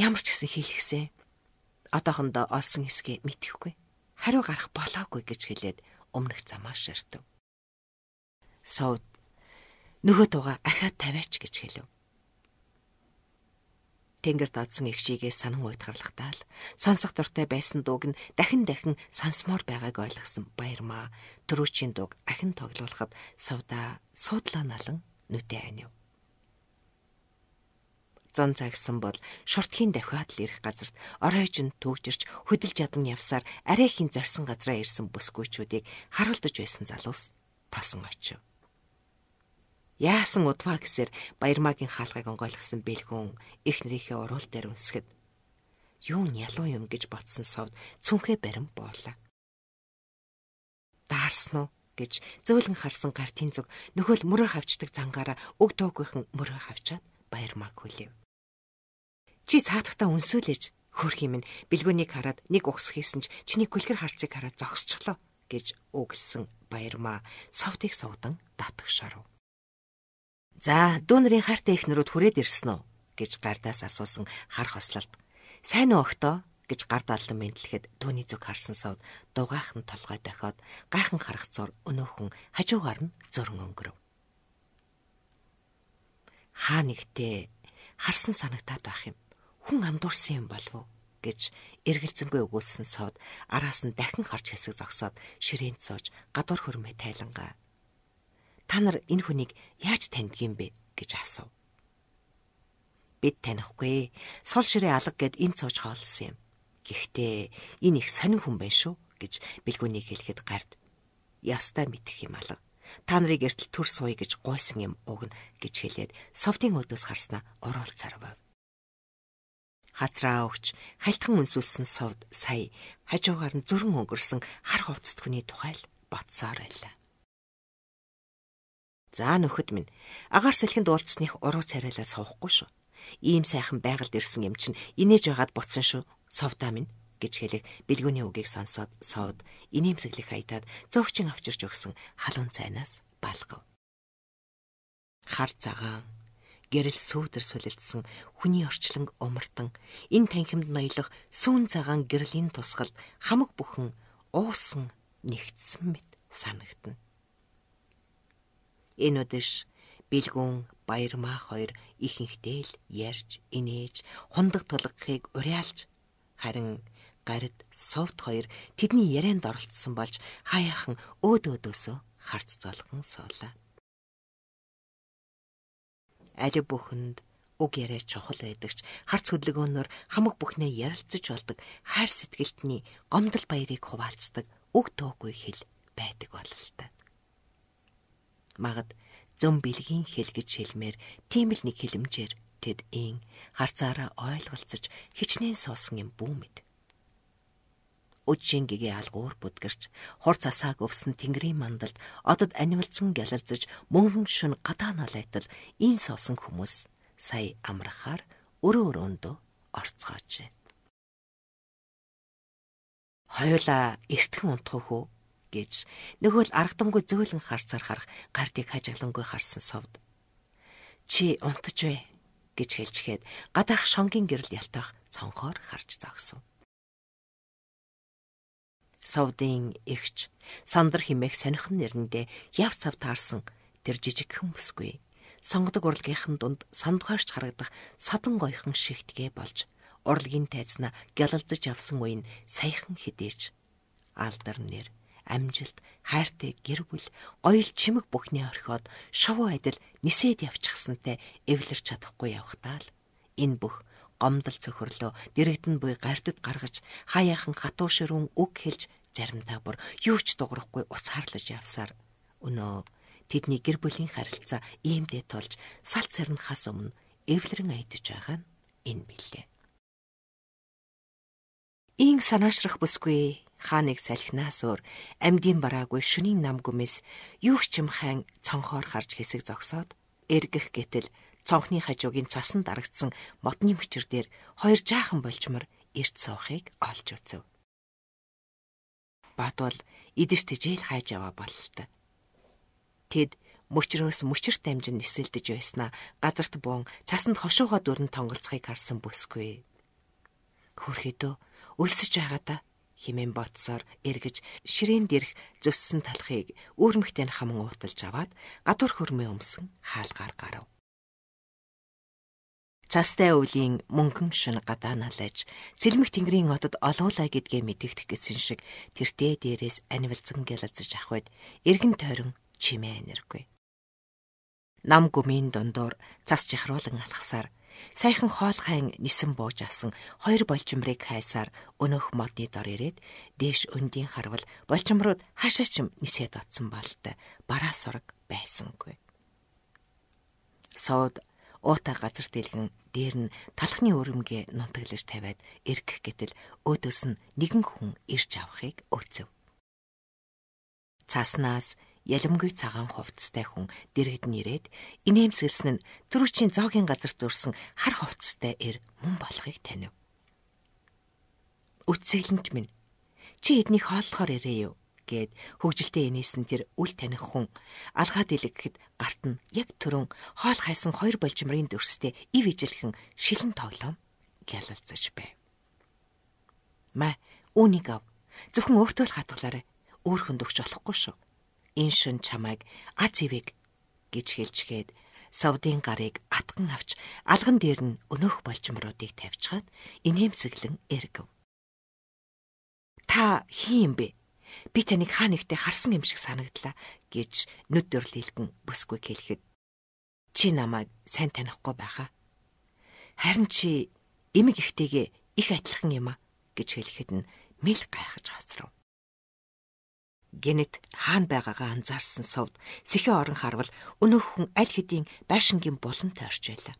ямар ч гэсэн хийх гэсэн. Одоохондоо олсон хэсгээ мэдхгүй. Хариу гарах болоогүй гэж хэлээд өмнөх замаа ширтв. Сауд нөгөө туга ахаа тавиач гэж хэлв. Тэнгэр дадсан их шигээ санан уйтгарлахтаа л сонсох дуртай байсан дууг нь дахин дахин сонсмоор байгааг ойлгосон баярмаа төрүүчийн дууг ахин тоглоулахад сувда суудлаа налан нүдэ анив зон цагсан бол шортхийн давхиад л ирэх газарт оройжин төгжирч хөдөл жадан явсаар арай хин зорсон газраа ирсэн бүсгүйчүүдийг харалдаж байсан залуус талсан очив. Яасан удваа гэсээр Баярмаагийн хаалгыг онгойлгсон бэлгүүн их нэрийнхээ уруул дээр үнсгэд юу нь ялуу юм гэж бодсон совд цүнхээ барин буулаа. Даарсан уу? гэж зөөлөн харсан гартын зүг нөхөл мөрөө хавчдаг зангаараа өг туугүйхэн мөрөө хавчаад баяр маг хүлээв. Чи цаатахтаа үнсүүлж хөрх юм нь бэлгүүнийг хараад нэг ухс хийсэн ч чиний гүлгэр харцыг хараад зогсчихлоо гэж өгсөн баярмаа совтыг сувдан татгшарв. За дүүнэрийн харт эхнэрүүд хүрээд ирсэн үү гэж гардаас асуусан хар хослолт. Сайн уу октоо гэж гард алдан мэдлэхэд түүний зүг харсан сувд дугайхан толгой дохиод гайхан харах зур өнөөхөн хажуугаар нь зөрөн өнгөрөв хаа нэгтээ харсан санагтаад байх юм. Хүн андуурсан юм болов уу гэж эргэлзэнгүй өгүүлсэн сод араас нь дахин харж хэсэг зогсоод ширээнд сууж гадуур хөрмөө тайлангаа. Та нар энэ хүнийг яаж таньдгийм бэ гэж асуув. Бид танихгүй. Сул ширээ алга гэд энд сууж хаолсон юм. Гэхдээ энэ их сонин хүн байна шүү гэж бэлгүүнийг хэлэхэд гард. Ястай мэдэх юм алга Та нарыг эртэл төр сууя гэж гойсон юм угна гэж хэлээд софтын өдөөс гарснаа оруулцаар байв. Хацраа өгч халтхан үнсүүлсэн совд сая хажуугаар нь зүрэн өнгөрсөн хар хувцас хүний тухай л ботсоор байлаа. За нөхөд минь агаар сэлхэнд уулзсаных уруу царайлаа суухгүй шүү. Ийм сайхан байгальд ирсэн юм чинь инээж байгаад буцсан шүү. Совдаа минь гэж хэлэх бэлгүүний үгийг сонсоод сууд инээмсэглэх хаятад зөөгчин авчирч өгсөн халуун цайнаас балгав. Хар цагаан гэрэл сүүдэр сүлэлдсэн хүний орчлонг умартан энэ танхимд ноёлох сүүн цагаан гэрлийн тусгал хамаг бүхэн уусан нэгдсэн мэт санагдна. Энэ үдэш бэлгүүн баярмаа хоёр ихэнхдээ л ярьж, инээж, хундаг тулгахыг уриалж харин гарид, совт хоёр тэдний ярианд оролцсон болж хаяахан өөд өөдөөсөө харц золгон суулаа. Алив бүхэнд уг яриа чухал байдагч харц хөдөлгөөнөөр хамаг бүхнээ ярилцаж болдог хайр сэтгэлтний гомдол баярыг хуваалцдаг үг тоогүй хэл байдаг бололтой. Магад зөм бэлгийн хэл гэж хэлмээр тийм л нэг хэлэмжээр тэд ийн харцаараа ойлголцож хичнээн суусан юм бүү мэд. Учингийн алгуур бүдгэрч хор цасааг өвсөн тэнгэрийн мандалд одод анималцсан гялалзаж мөнгөн шүн гадаа налайтал энэ соосон хүмүүс сая амрахаар өрөө өрөөндөө орцгооч. Хоёулаа эртхэн унтах хөө гэж нөгөө л аргадамгүй зөөлөн харцаар харах гардыг хажиглангүй харсан совд. Чи унтаж вэ гэж хэлжгээд гадаах шонгийн гэрэл ялтаах цонхоор харж зогсов. Совдын эгч сандар химэх сонихон нэрэндээ яв цав таарсан тэр жижиг хүмүүсгүй. Сонгодог урлагийнхан дунд сондгоорч харагдах садан гойхон шигтгэ болж урлагийн тайзнаа гялалзаж явсан үе нь саяхан хідээж алдар нэр амжилт хайртай гэр бүл гоёл чимэг бүхний орхиод шавуу адил нисээд явчихсантай эвлэрч чадахгүй явхдаа л энэ бүх гомдол цөхрлөө дэрэгдэн буй гартд гаргаж хаяахан хатуу ширүүн үг хэлж Заримдаа бүр юу ч дуурахгүй ус харлаж явсаар өнөө тэдний гэр бүлийн харилцаа иймдээ толж салт сарнахаас өмнө эвлэрэн айдж байгаа нь энэ билээ. Ийм санаашрах бүсгүй хааныг салхинаас өөр амьдийн бараагүй шүнийн нам гүмэс юу ч юм хайн цонхоор харж хэсэг зогсоод эргэх гэтэл цонхны хажуугийн цасан дарагдсан модны мөчр дээр хоёр жаахан болчмор эрт суухыг олж үзв бат бол идэж тижээл хайж яваа бололтой. Тэд мөчрөөс мөчрт амжин нисэлдэж байснаа газарт буун цасанд хошоогоо дүрэн тонголцохыг харсан бүсгүй. Хөрхөдөө өлсөж байгаадаа химэн ботсоор эргэж ширээн дэрх зөссөн талхыг өөрмөгтэй нь хаман ууталж аваад гадуур хөрмөө өмсөн хаалгаар гарав цастай өвлийн мөнгөн шин гадаа налаж цэлмэг тэнгэрийн одод олуулаа гэдгээ мэдэгдэх гэсэн шиг тэртээ дээрээс анивэлцэн гялалзаж ахвэд эргэн тойрон чимээ энергүй. Нам гүмийн дундуур цас жихруулан алхасаар сайхан хоолхайн нисэн бууж асан хоёр болчмрыг хайсаар өнөөх модны дор ирээд дээш өндийн харвал болчмрууд хаашаа ч юм нисээд отсон балтай бараа сураг байсангүй. Сод уутай газар дэлгэн дээр нь талхны өрөмгөө нунтаглаж тавиад эргэх гэтэл өөдөөс нь нэгэн хүн ирж авахыг өөцөв. Цааснаас ялмгүй цагаан хувцастай хүн дэрэгд нэрээд инээмсэлсэн нь төрүүчийн зоогийн газар зурсан хар хувцастай эр мөн болохыг танив. Үцгэлэнт минь чи эднийг хооллохоор ирээё гээд хөвгөлтэй энийсэн тэр үл таних хүн алгаа дэлгэхэд гарт нь яг түрүүн хоол хайсан хоёр болжмрын дүрстэй ив ижилхэн шилэн тоглоом гялалзаж байв. Мэ үүнийг ав. Зөвхөн өөртөө л хатгалаарай. Өөр хүнд өгч болохгүй шүү. Энэ шин чамайг ац ивэг гэж хэлжгээд совдын гарыг атган авч алган дээр нь өнөөх болжмруудыг тавьчихад инээмсэглэн эргэв. Та хин бэ? Би таныг хаа нэгтээ харсан юм шиг санагдлаа гэж нүд дөрл хэлгэн бүсгүй хэлэхэд чи намайг сайн танихгүй байхаа. Харин чи эмэг ихтэйгээ их адилхан юм а гэж хэлэхэд нь мэл гайхаж хоцров. Генет хаан байгаагаа анзаарсан совд сэхэ орон харвал өнөөх хүн аль хэдийн байшингийн булан тойрч байлаа.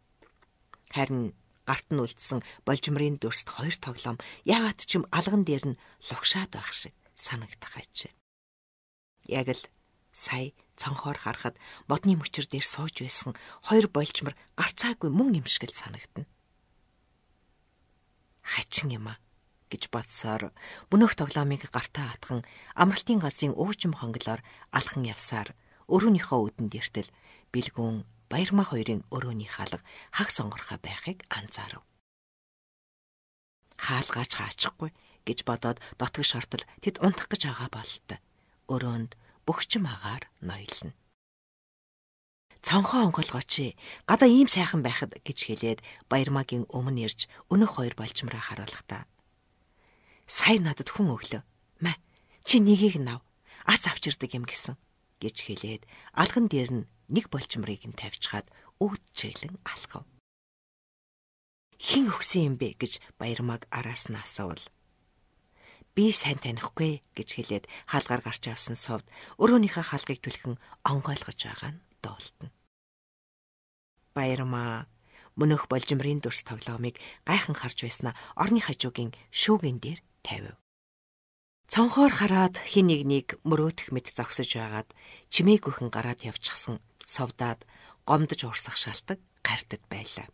Харин гарт нь үлдсэн болжмрын дүрст хоёр тоглоом ягаад ч юм алган дээр нь лугшаад байх шиг санагдах ажээ. Яг л сая цанхоор харахад модны мөчр дээр сууж байсан хоёр болжмор гарцаагүй мөн имшгэл санагдна. Хачин юм а гэж бодсоор мөнөх тоглоомыг гартаа атхан амралтын газрын өвчм хонглоор алхан явсаар өрөөнийхөө үдэнд эртэл бэлгүүн баярмаа хоёрын өрөөний хаалга хаг сонгорхоо байхыг анзаарав. Хаалгаач хаачихгүй гэж бодоод дотгох шартал тэд унтах гэж байгаа бололтой. Өрөөнд бөхчм агаар ноёлно. Цанхоо онголгооч. Гадаа ийм сайхан байхад гэж хэлээд Баярмагийн өмнө ирж өнөх хоёр болчмраа харуулхдаа. Сайн надад хүн өглөө. Мэ чи нэгийг нав. Аз авчирдаг юм гисэн гэж хэлээд алган дээр нь нэг болчмрыг нь тавьчихад өвд чиглэн алхав. Хин өгсөн юм бэ гэж баярмаг араас нь асуул би сайн танихгүй гэж хэлээд хаалгаар гарч явсан совд өрөөнийхөө хаалгыг түлхэн онгойлгож байгаа нь доолтно. Баярмаа мөнөх болжмрын дүрс тоглоомыг гайхан харж байснаа орны хажуугийн шүүгэн дээр тавив. Цонхоор хараад хин нэг нэг мөрөөдөх мэд зогсож байгаад чимээг бүхэн гараад явчихсан совдаад гомдож уурсах шалтгаан гартад байлаа.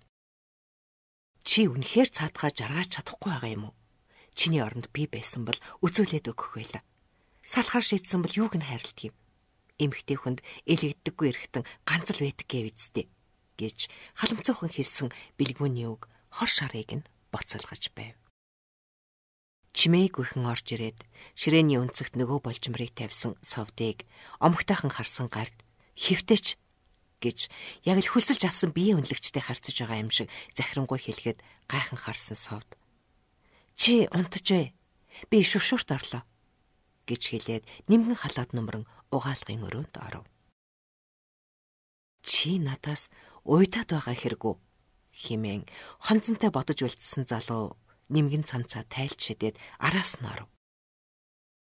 Чи үнэхээр цаатгаа жаргаач чадахгүй байгаа юм уу? чиний оронд би байсан бол үзүүлээд өгөх байлаа. Салахар шийдсэн бол юуг нь хайрлдаг юм? Эмэгтэй хүнд элэгддэггүй эрэгтэн ганц л байдаг гэв үсттэй гэж халамцуухан хэлсэн бэлгүүний үг хор шарыг нь боцолгож байв. Чимээг гүйхэн орж ирээд ширээний өнцөгт нөгөө болжмрыг тавьсан совдыг омгтойхон харсан гард хевтэч гэж яг л хүлсэлж авсан биеийн үнэлэгчтэй харцаж байгаа юм шиг захирангүй хэлэхэд гайхан харсан совд Чи унтж бай. Би шөвшөрт орлоо гэж хэлээд нэмгэн халаад нөмрөн угаалгын өрөөнд оров. Чи надаас уйдаад байгаа хэрэггүй химэн хонцонтой бодож үлдсэн залуу нэмгэн цамцаа тайлж шидэд араас нь орв.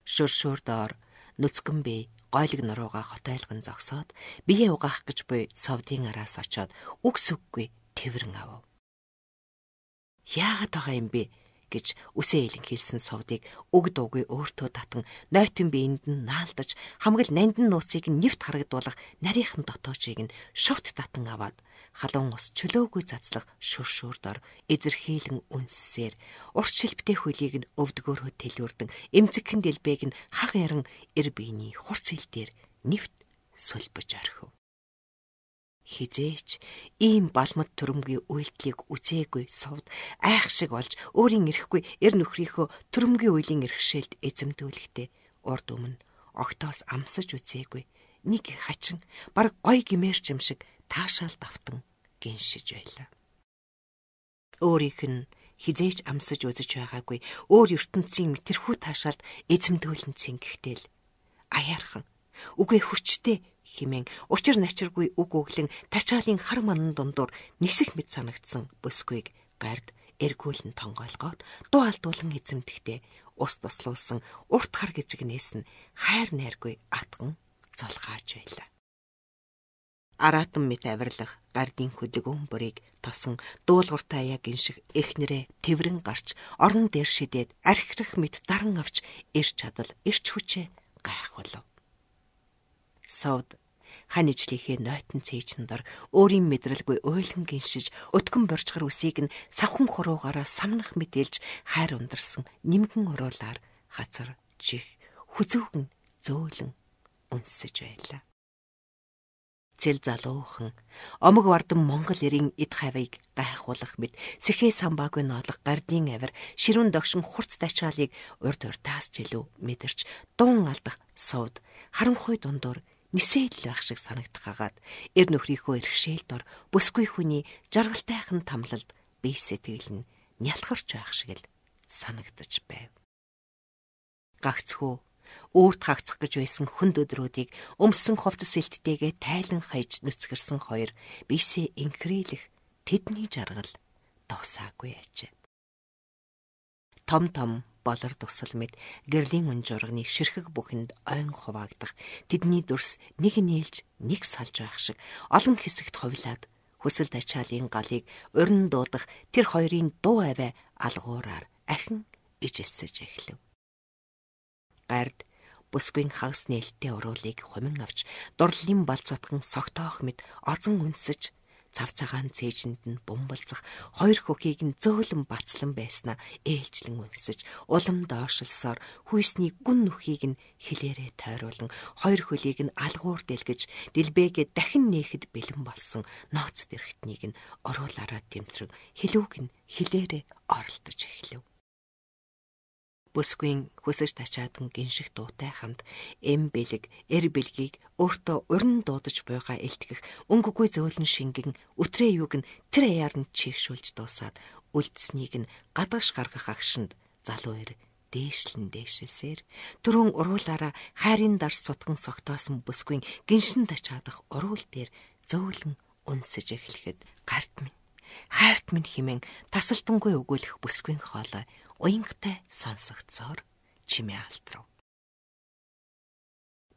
Шүршүр доор нүцгэн бие гойлог нуруугаа хотойлгон зогсоод бие угаах гэж буй совдын араас очоод үгс үггүй тэрвэрэн авав. Яагаад байгаа юм бэ? гэж үсээ илэнхийлсэн совдыг өг дуугүй өөртөө татан нойтон биеинд нь наалдаж хамгил нандин нууцыг нь нэвт харагдуулах нарийнхан дотоочийг нь шовт татан аваад халуун ус чөлөөгүй цацлах шүршүүрдор эзэрхийлэн үнссээр урт шилбтэй хөлийг нь өвдгөөрөө тэлүүрдэн эмзэгхэн дэлбээг нь хаг яран эр биений хурц хил дээр нэвт сүлбэж орхив хизээч ийм балмад төрөмгийн үйлдэлийг үзээгүй сувд айх шиг болж өөрийн эрэхгүй эр нөхрийнхөө төрөмгийн үйлийн эрхшээлд эзэмдүүлэхдээ урд өмнө огтоос амсаж үзээгүй нэг хачин баг гой гимээрч юм шиг таашаал давтан гиншиж байлаа. Өөрийнх нь хизээч амсаж үзэж байгаагүй өөр ертөнцийн тэрхүү таашаалд эзэмдүүлэн цэнгэхтэл аяархан үгүй хүчтэй химэн учир начиргүй үг өглөн тачаалын хар манан дундуур нисэх мэд санагдсан бүсгүйг гард эргүүлэн тонгойлгоод дуу алдуулан эзэмдэхдээ ус туслуулсан урт хар гизгнээс нь хайр найргүй атган зулгааж байлаа. Аратан мэт авирлах гардын хөдөг өмбөрийг тосон дуулууртай яг гинших эхнэрээ тэрвэрэн гарч орон дээр шидээд архирах мэт даран авч ирч чадал ирч хүчээ гайхвалав. Совд ханижлийнхээ нойтон цээжндар өөрийн мэдрэлгүй ойлон гиншиж өткөн борчгор үсийг нь савхан хуруугаараа самнах мэдээлж хайр ундарсан нимгэн уруулаар хацар чих хүзүүгэн зөөлөн үнсэж байлаа. Цэл залуухан омог вардан Монгол эрийн эд хавийг гайхуулах мэд сэхээ самбаагүй ноолог гардийн авир ширүүн догшин хурц тачаалыг урд урд таасч илүү мэдэрч дуун алдах сувд харанхуй дундуур нисээл байх шиг санагдхаагаад эр нөхрийнхөө эрхшээлд ор бүсгүй хүний жаргалтайхан тамлалд бие сэтгэл нь нялхарч байх шиг л санагдаж байв. Гагцхүү өөрт хагцах гэж байсан хүнд өдрүүдийг өмсөн ховтс сэлттэйгээ тайлан хаяж нүцгэрсэн хоёр биесээ инхрийлэх тэдний жаргал дуусаагүй ажээ. Том том болор тусал мэд гэрлийн үн журганы ширхэг бүхэнд ойн хуваагдах тэдний дүрс нэг нээлж нэг салж байх шиг олон хэсэгт ховлаад хүсэл тачаалын галыг урин дуудах тэр хоёрын дуу аваа алгуураар ахин ижилсэж эхлэв. Гард бүсгүйн хагас нээлттэй уруулыг хумин авч дурлалын балцуутхан согтоох мэд озон үнсэж цав цагаан цээжинд нь бумбалцах хоёр хөхийг нь зөөлөн бацлан байснаа ээлжлэн үнэлсэж улам доошлсоор хүйсний гүн нүхийг нь хилээрээ тойруулан хоёр хөлийг нь алгуур дэлгэж дэлбээгээ дахин нээхэд бэлэн болсон нооц дэрхтнийг нь оруулаараа тэмцрэг хилүүг нь хилээрээ оролдож эхлэв. Бүсгүйн хүсэж тачаадан гинших дуутай хамт эм бэлэг, эр бэлгийг өөртөө уран дуудаж буйгаа илтгэх өнгөгүй зөөлөн шингэн өтрөө юг нь тэр аяар нь чигшүүлж дуусаад үлдснийг нь гадагш гаргах агшинд залуу эр дээшлэн дээшилсээр түрүүн уруулаараа хайрын дарс цутган согтоосон бүсгүйн гиншин тачаадах уруул дээр зөөлөн үнсэж эхлэхэд гарт минь хайрт минь химэн тасалдангүй өгөөлөх бүсгүйн хоолой уянгатай сонсогдсоор чимээ алдрав.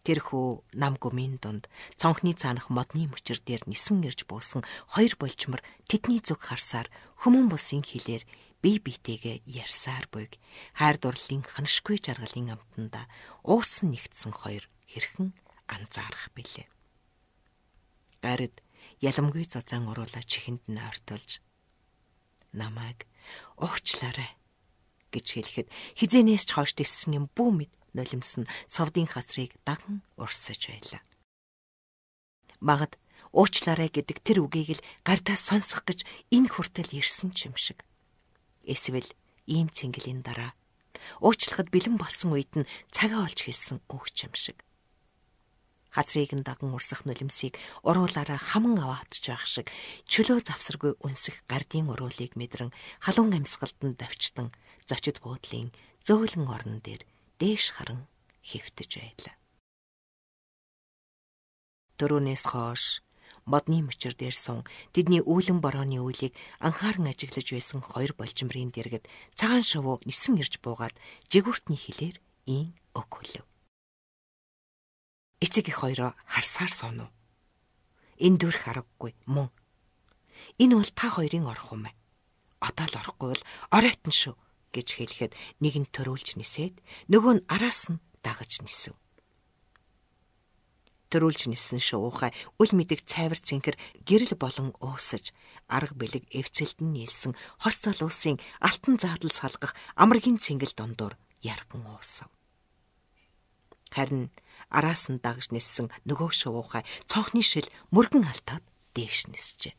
Тэрхүү нам гүмийн дунд цонхны цаанах модны мөчр дээр нисэн ирж буусан хоёр болчмор тетний зүг харсаар хүмүүн бусын хилээр бие биетэйгээ ярьсаар буйг хайр дурлалын ханашгүй жаргалын амтанда уусан нэгдсэн хоёр хэрхэн анзаарах билээ. Гард яламгүй цацаан уруулаа чихэнд нь ортолж намайг уучлаарай гэж хэлэхэд хизэнээс ч хойш тэлсэн юм бүү мэд нулимс нь совдын хасрыг даган урсаж байлаа. Магад уучлаарай гэдэг тэр үгийг л гартаа сонсох гэж энэ хүртэл ирсэн ч юм шиг. Эсвэл ийм цэнгэлийн дараа уучлахад бэлэн болсон үед нь цагаа олж хэлсэн үг ч юм шиг. Хазрыг нь даган урсах нулимсийг уруулаараа хаман аваадж байх шиг чөлөө завсаргүй үнсэх гардийн уруулыг мэдрэн халуун амьсгалтанд давчтан зочид буудлын зөөлөн орон дээр дээш харан хэвтэж байлаа. Дөрөвнээс хойш модны мөчр дээр сун тэдний үүлэн борооны үлийг анхааран ажиглаж байсан хоёр болчмрийн дэргэд цагаан шувуу нисэн ирж буугаад жигүүртний хилээр ийн өг хөлөв. Эцэг их хоёроо харсаар суув. Энэ дүрх аргагүй мөн. Энэ бол та хоёрын орох юм. Одоо л орохгүй бол оройтон шүү гэж хэлэхэд нэг нь төрүүлж нисээд нөгөө нь араас нь дагаж нисв. Төрүүлж нисэн шуухай үл мэдэг цайвар цэнхэр гэрэл болон уусаж арга бэлэг эвцэлд нь нийлсэн хос залуусын алтан заадал салгах амаргийн цэнгэл дундуур ярган уусав. Харин араас нь дагж ниссэн нөгөө шувуухай цонхны шил мөргөн алтаад дээш нисжээ.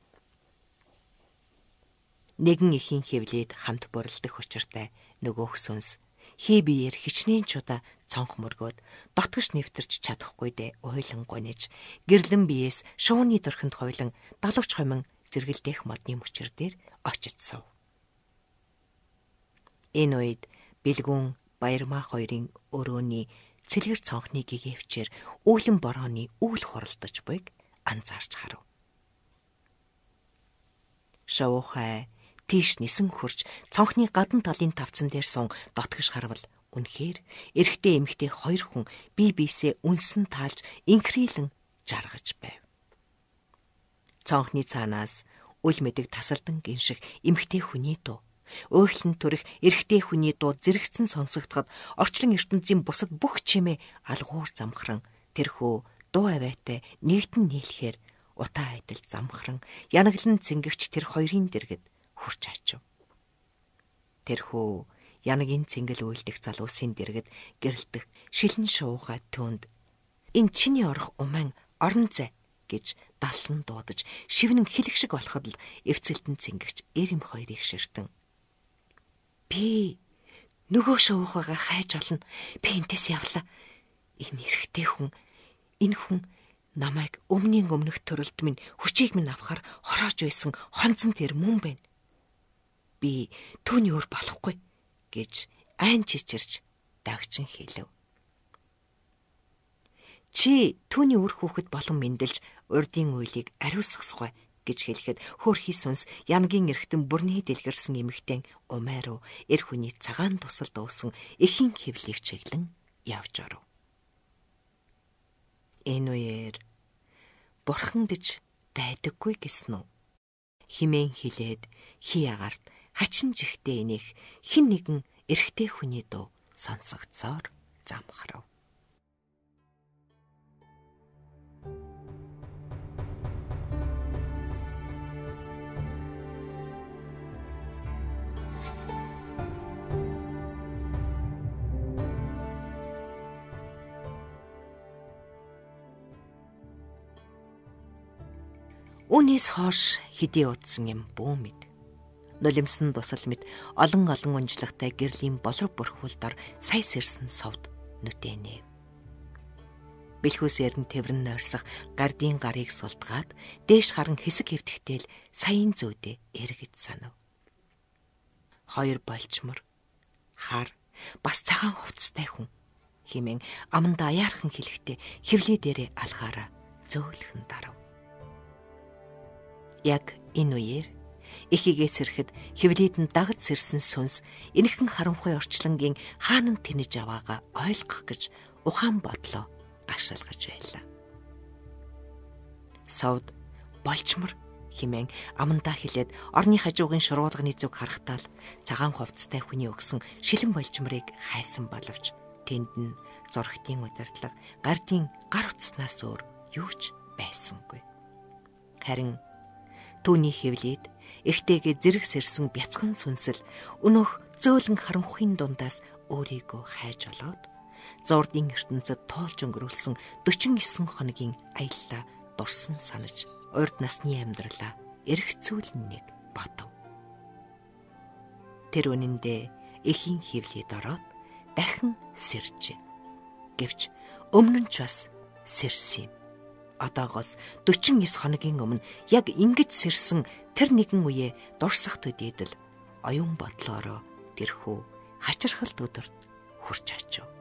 Нэгэн ихийн хевлээд хамт борилдох учиртай нөгөө хүсүнс хий биеэр хичнээн чуда цонх мөргөөд дотгош нэвтэрч чадахгүй дэ ойлон гонэж гэрлэн биеэс шууны дөрхөнд хойлон далавч хомин зэргэлдэх модны мөчр дээр очицсов. Энэ үед бэлгүүн баярмаа хоёрын өрөөний цэлгэр цонхны гэгээвчээр үүлэн борооны үүл хуралдаж буйг анзаарч харав. Шавхай тийш нисэн хурж цонхны гадна талын тавцан дээр сун дотгож харвал үнэхээр эрэгтэй эмэгтэй хоёр хүн бие биесээ үнсэн таалж инхрийлэн жаргаж байв. Цонхны цаанаас үл мэдэг тасалдан гинших эмэгтэй хүний дуу Өөхлөн төрөх эрэгтэй хүний дуу зэрэгцэн сонсогдоход орчлон ертөнцийн бусад бүх чимээ алгуур замхран тэрхүү дуу авайтай нэгдэн нийлэхээр утаа айдал замхран янаглан цэнгэгч тэр хоёрын дэргэд хурч очив. Тэрхүү янагийн цэнгэл үйлдэх залуусын дэргэд гэрэлтэх шилэн шуугаа түнд эн чиний орох уман орон зай гэж даллан дуудаж шивнэн хилэг шиг болоход л эвцэлтэн цэнгэгч эрэм хоёрыг ширтэн Би нөгөө шувуугаа хайж олно. Би энтэс явлаа. Энэ эрэгтэй хүн энэ хүн намайг өмнгийн өмнөх төрөлд минь хүчийг минь авахар хороож байсан хонцон тэр мөн байна. Би түүний өөр болохгүй гэж айн чичирж дагчин хэлв. Чи түүний үр хүүхэд болон мэндэлж урдын үйлийг ариусгасгүй гэж хэлэхэд хөөрхий сүнс янгийн эргэтэн бүрний дэлгэрсэн эмэгтэй умай руу эр хүний цагаан тусал дуусан ихэн хөвлийг чиглэн явж оров. Энэ үеэр бурхан гэж байдаггүй гэсэн үү? Химэн хилээд хий агарт хачин жигтэй энийх хин нэгэн эрэгтэй хүний дуу сонсогдсоор замхрав. Үүнээс хойш хэдий удсан юм бүү мэд. Нулимсэн тусал мэд олон олон унжлагтай гэрлийн болор бүрхүүлдор сая сэрсэн совд нүтэнэ. Бэлхүүс ярн тэрэн нойрсох гардын гарыг сулдгаад дээш харан хэсэг хөвтгтэл саяын зөөдөө эргэж санав. Хоёр болчмор хар бас цагаан хувцастай хүн химэн аманда яархан хэлэхдээ хөвлөө дээрээ алхаараа зөөлхөн дарав. Яг энэ үеэр эхигээ сэрхэд хөвлийдэн дагд сэрсэн сүнс энэхэн харанхуй орчлонгийн хаанан тэнэж аваага ойлгох гэж ухаан бодлоо гашалгаж байлаа. Савд болчмор химэн амандаа хилээд орны хажуугийн шургуулганы зүг харахтаа л цагаан хувцастай хүний өгсөн шилэн болчморыг хайсан боловч тэнд нь зургтын удирдлага гардын гар утаснаас өөр юу ч байсангүй. Харин Түүний хөвлөд эртэйгээ зэрэг сэрсэн бяцхан сүнсэл өнөөх зөөлөн харанхуйн дундаас өөрийгөө хайж олоод зурдын ертөнцид тоолж өнгөрүүлсэн 49 хоногийн аяллаа дурсан санаж урд насны амьдралаа эргцүүлэн нэг бодов. Тэр үнэндээ эхийн хөвлөд ороод дахин сэржээ. Гэвч өмнө нь ч бас сэрсэн юм одоогоос 49 хоногийн өмнө яг ингэж сэрсэн тэр нэгэн үе дурсах төдийдл оюун бодлоороо тэрхүү хачирхалт өдөрт хүрч очив.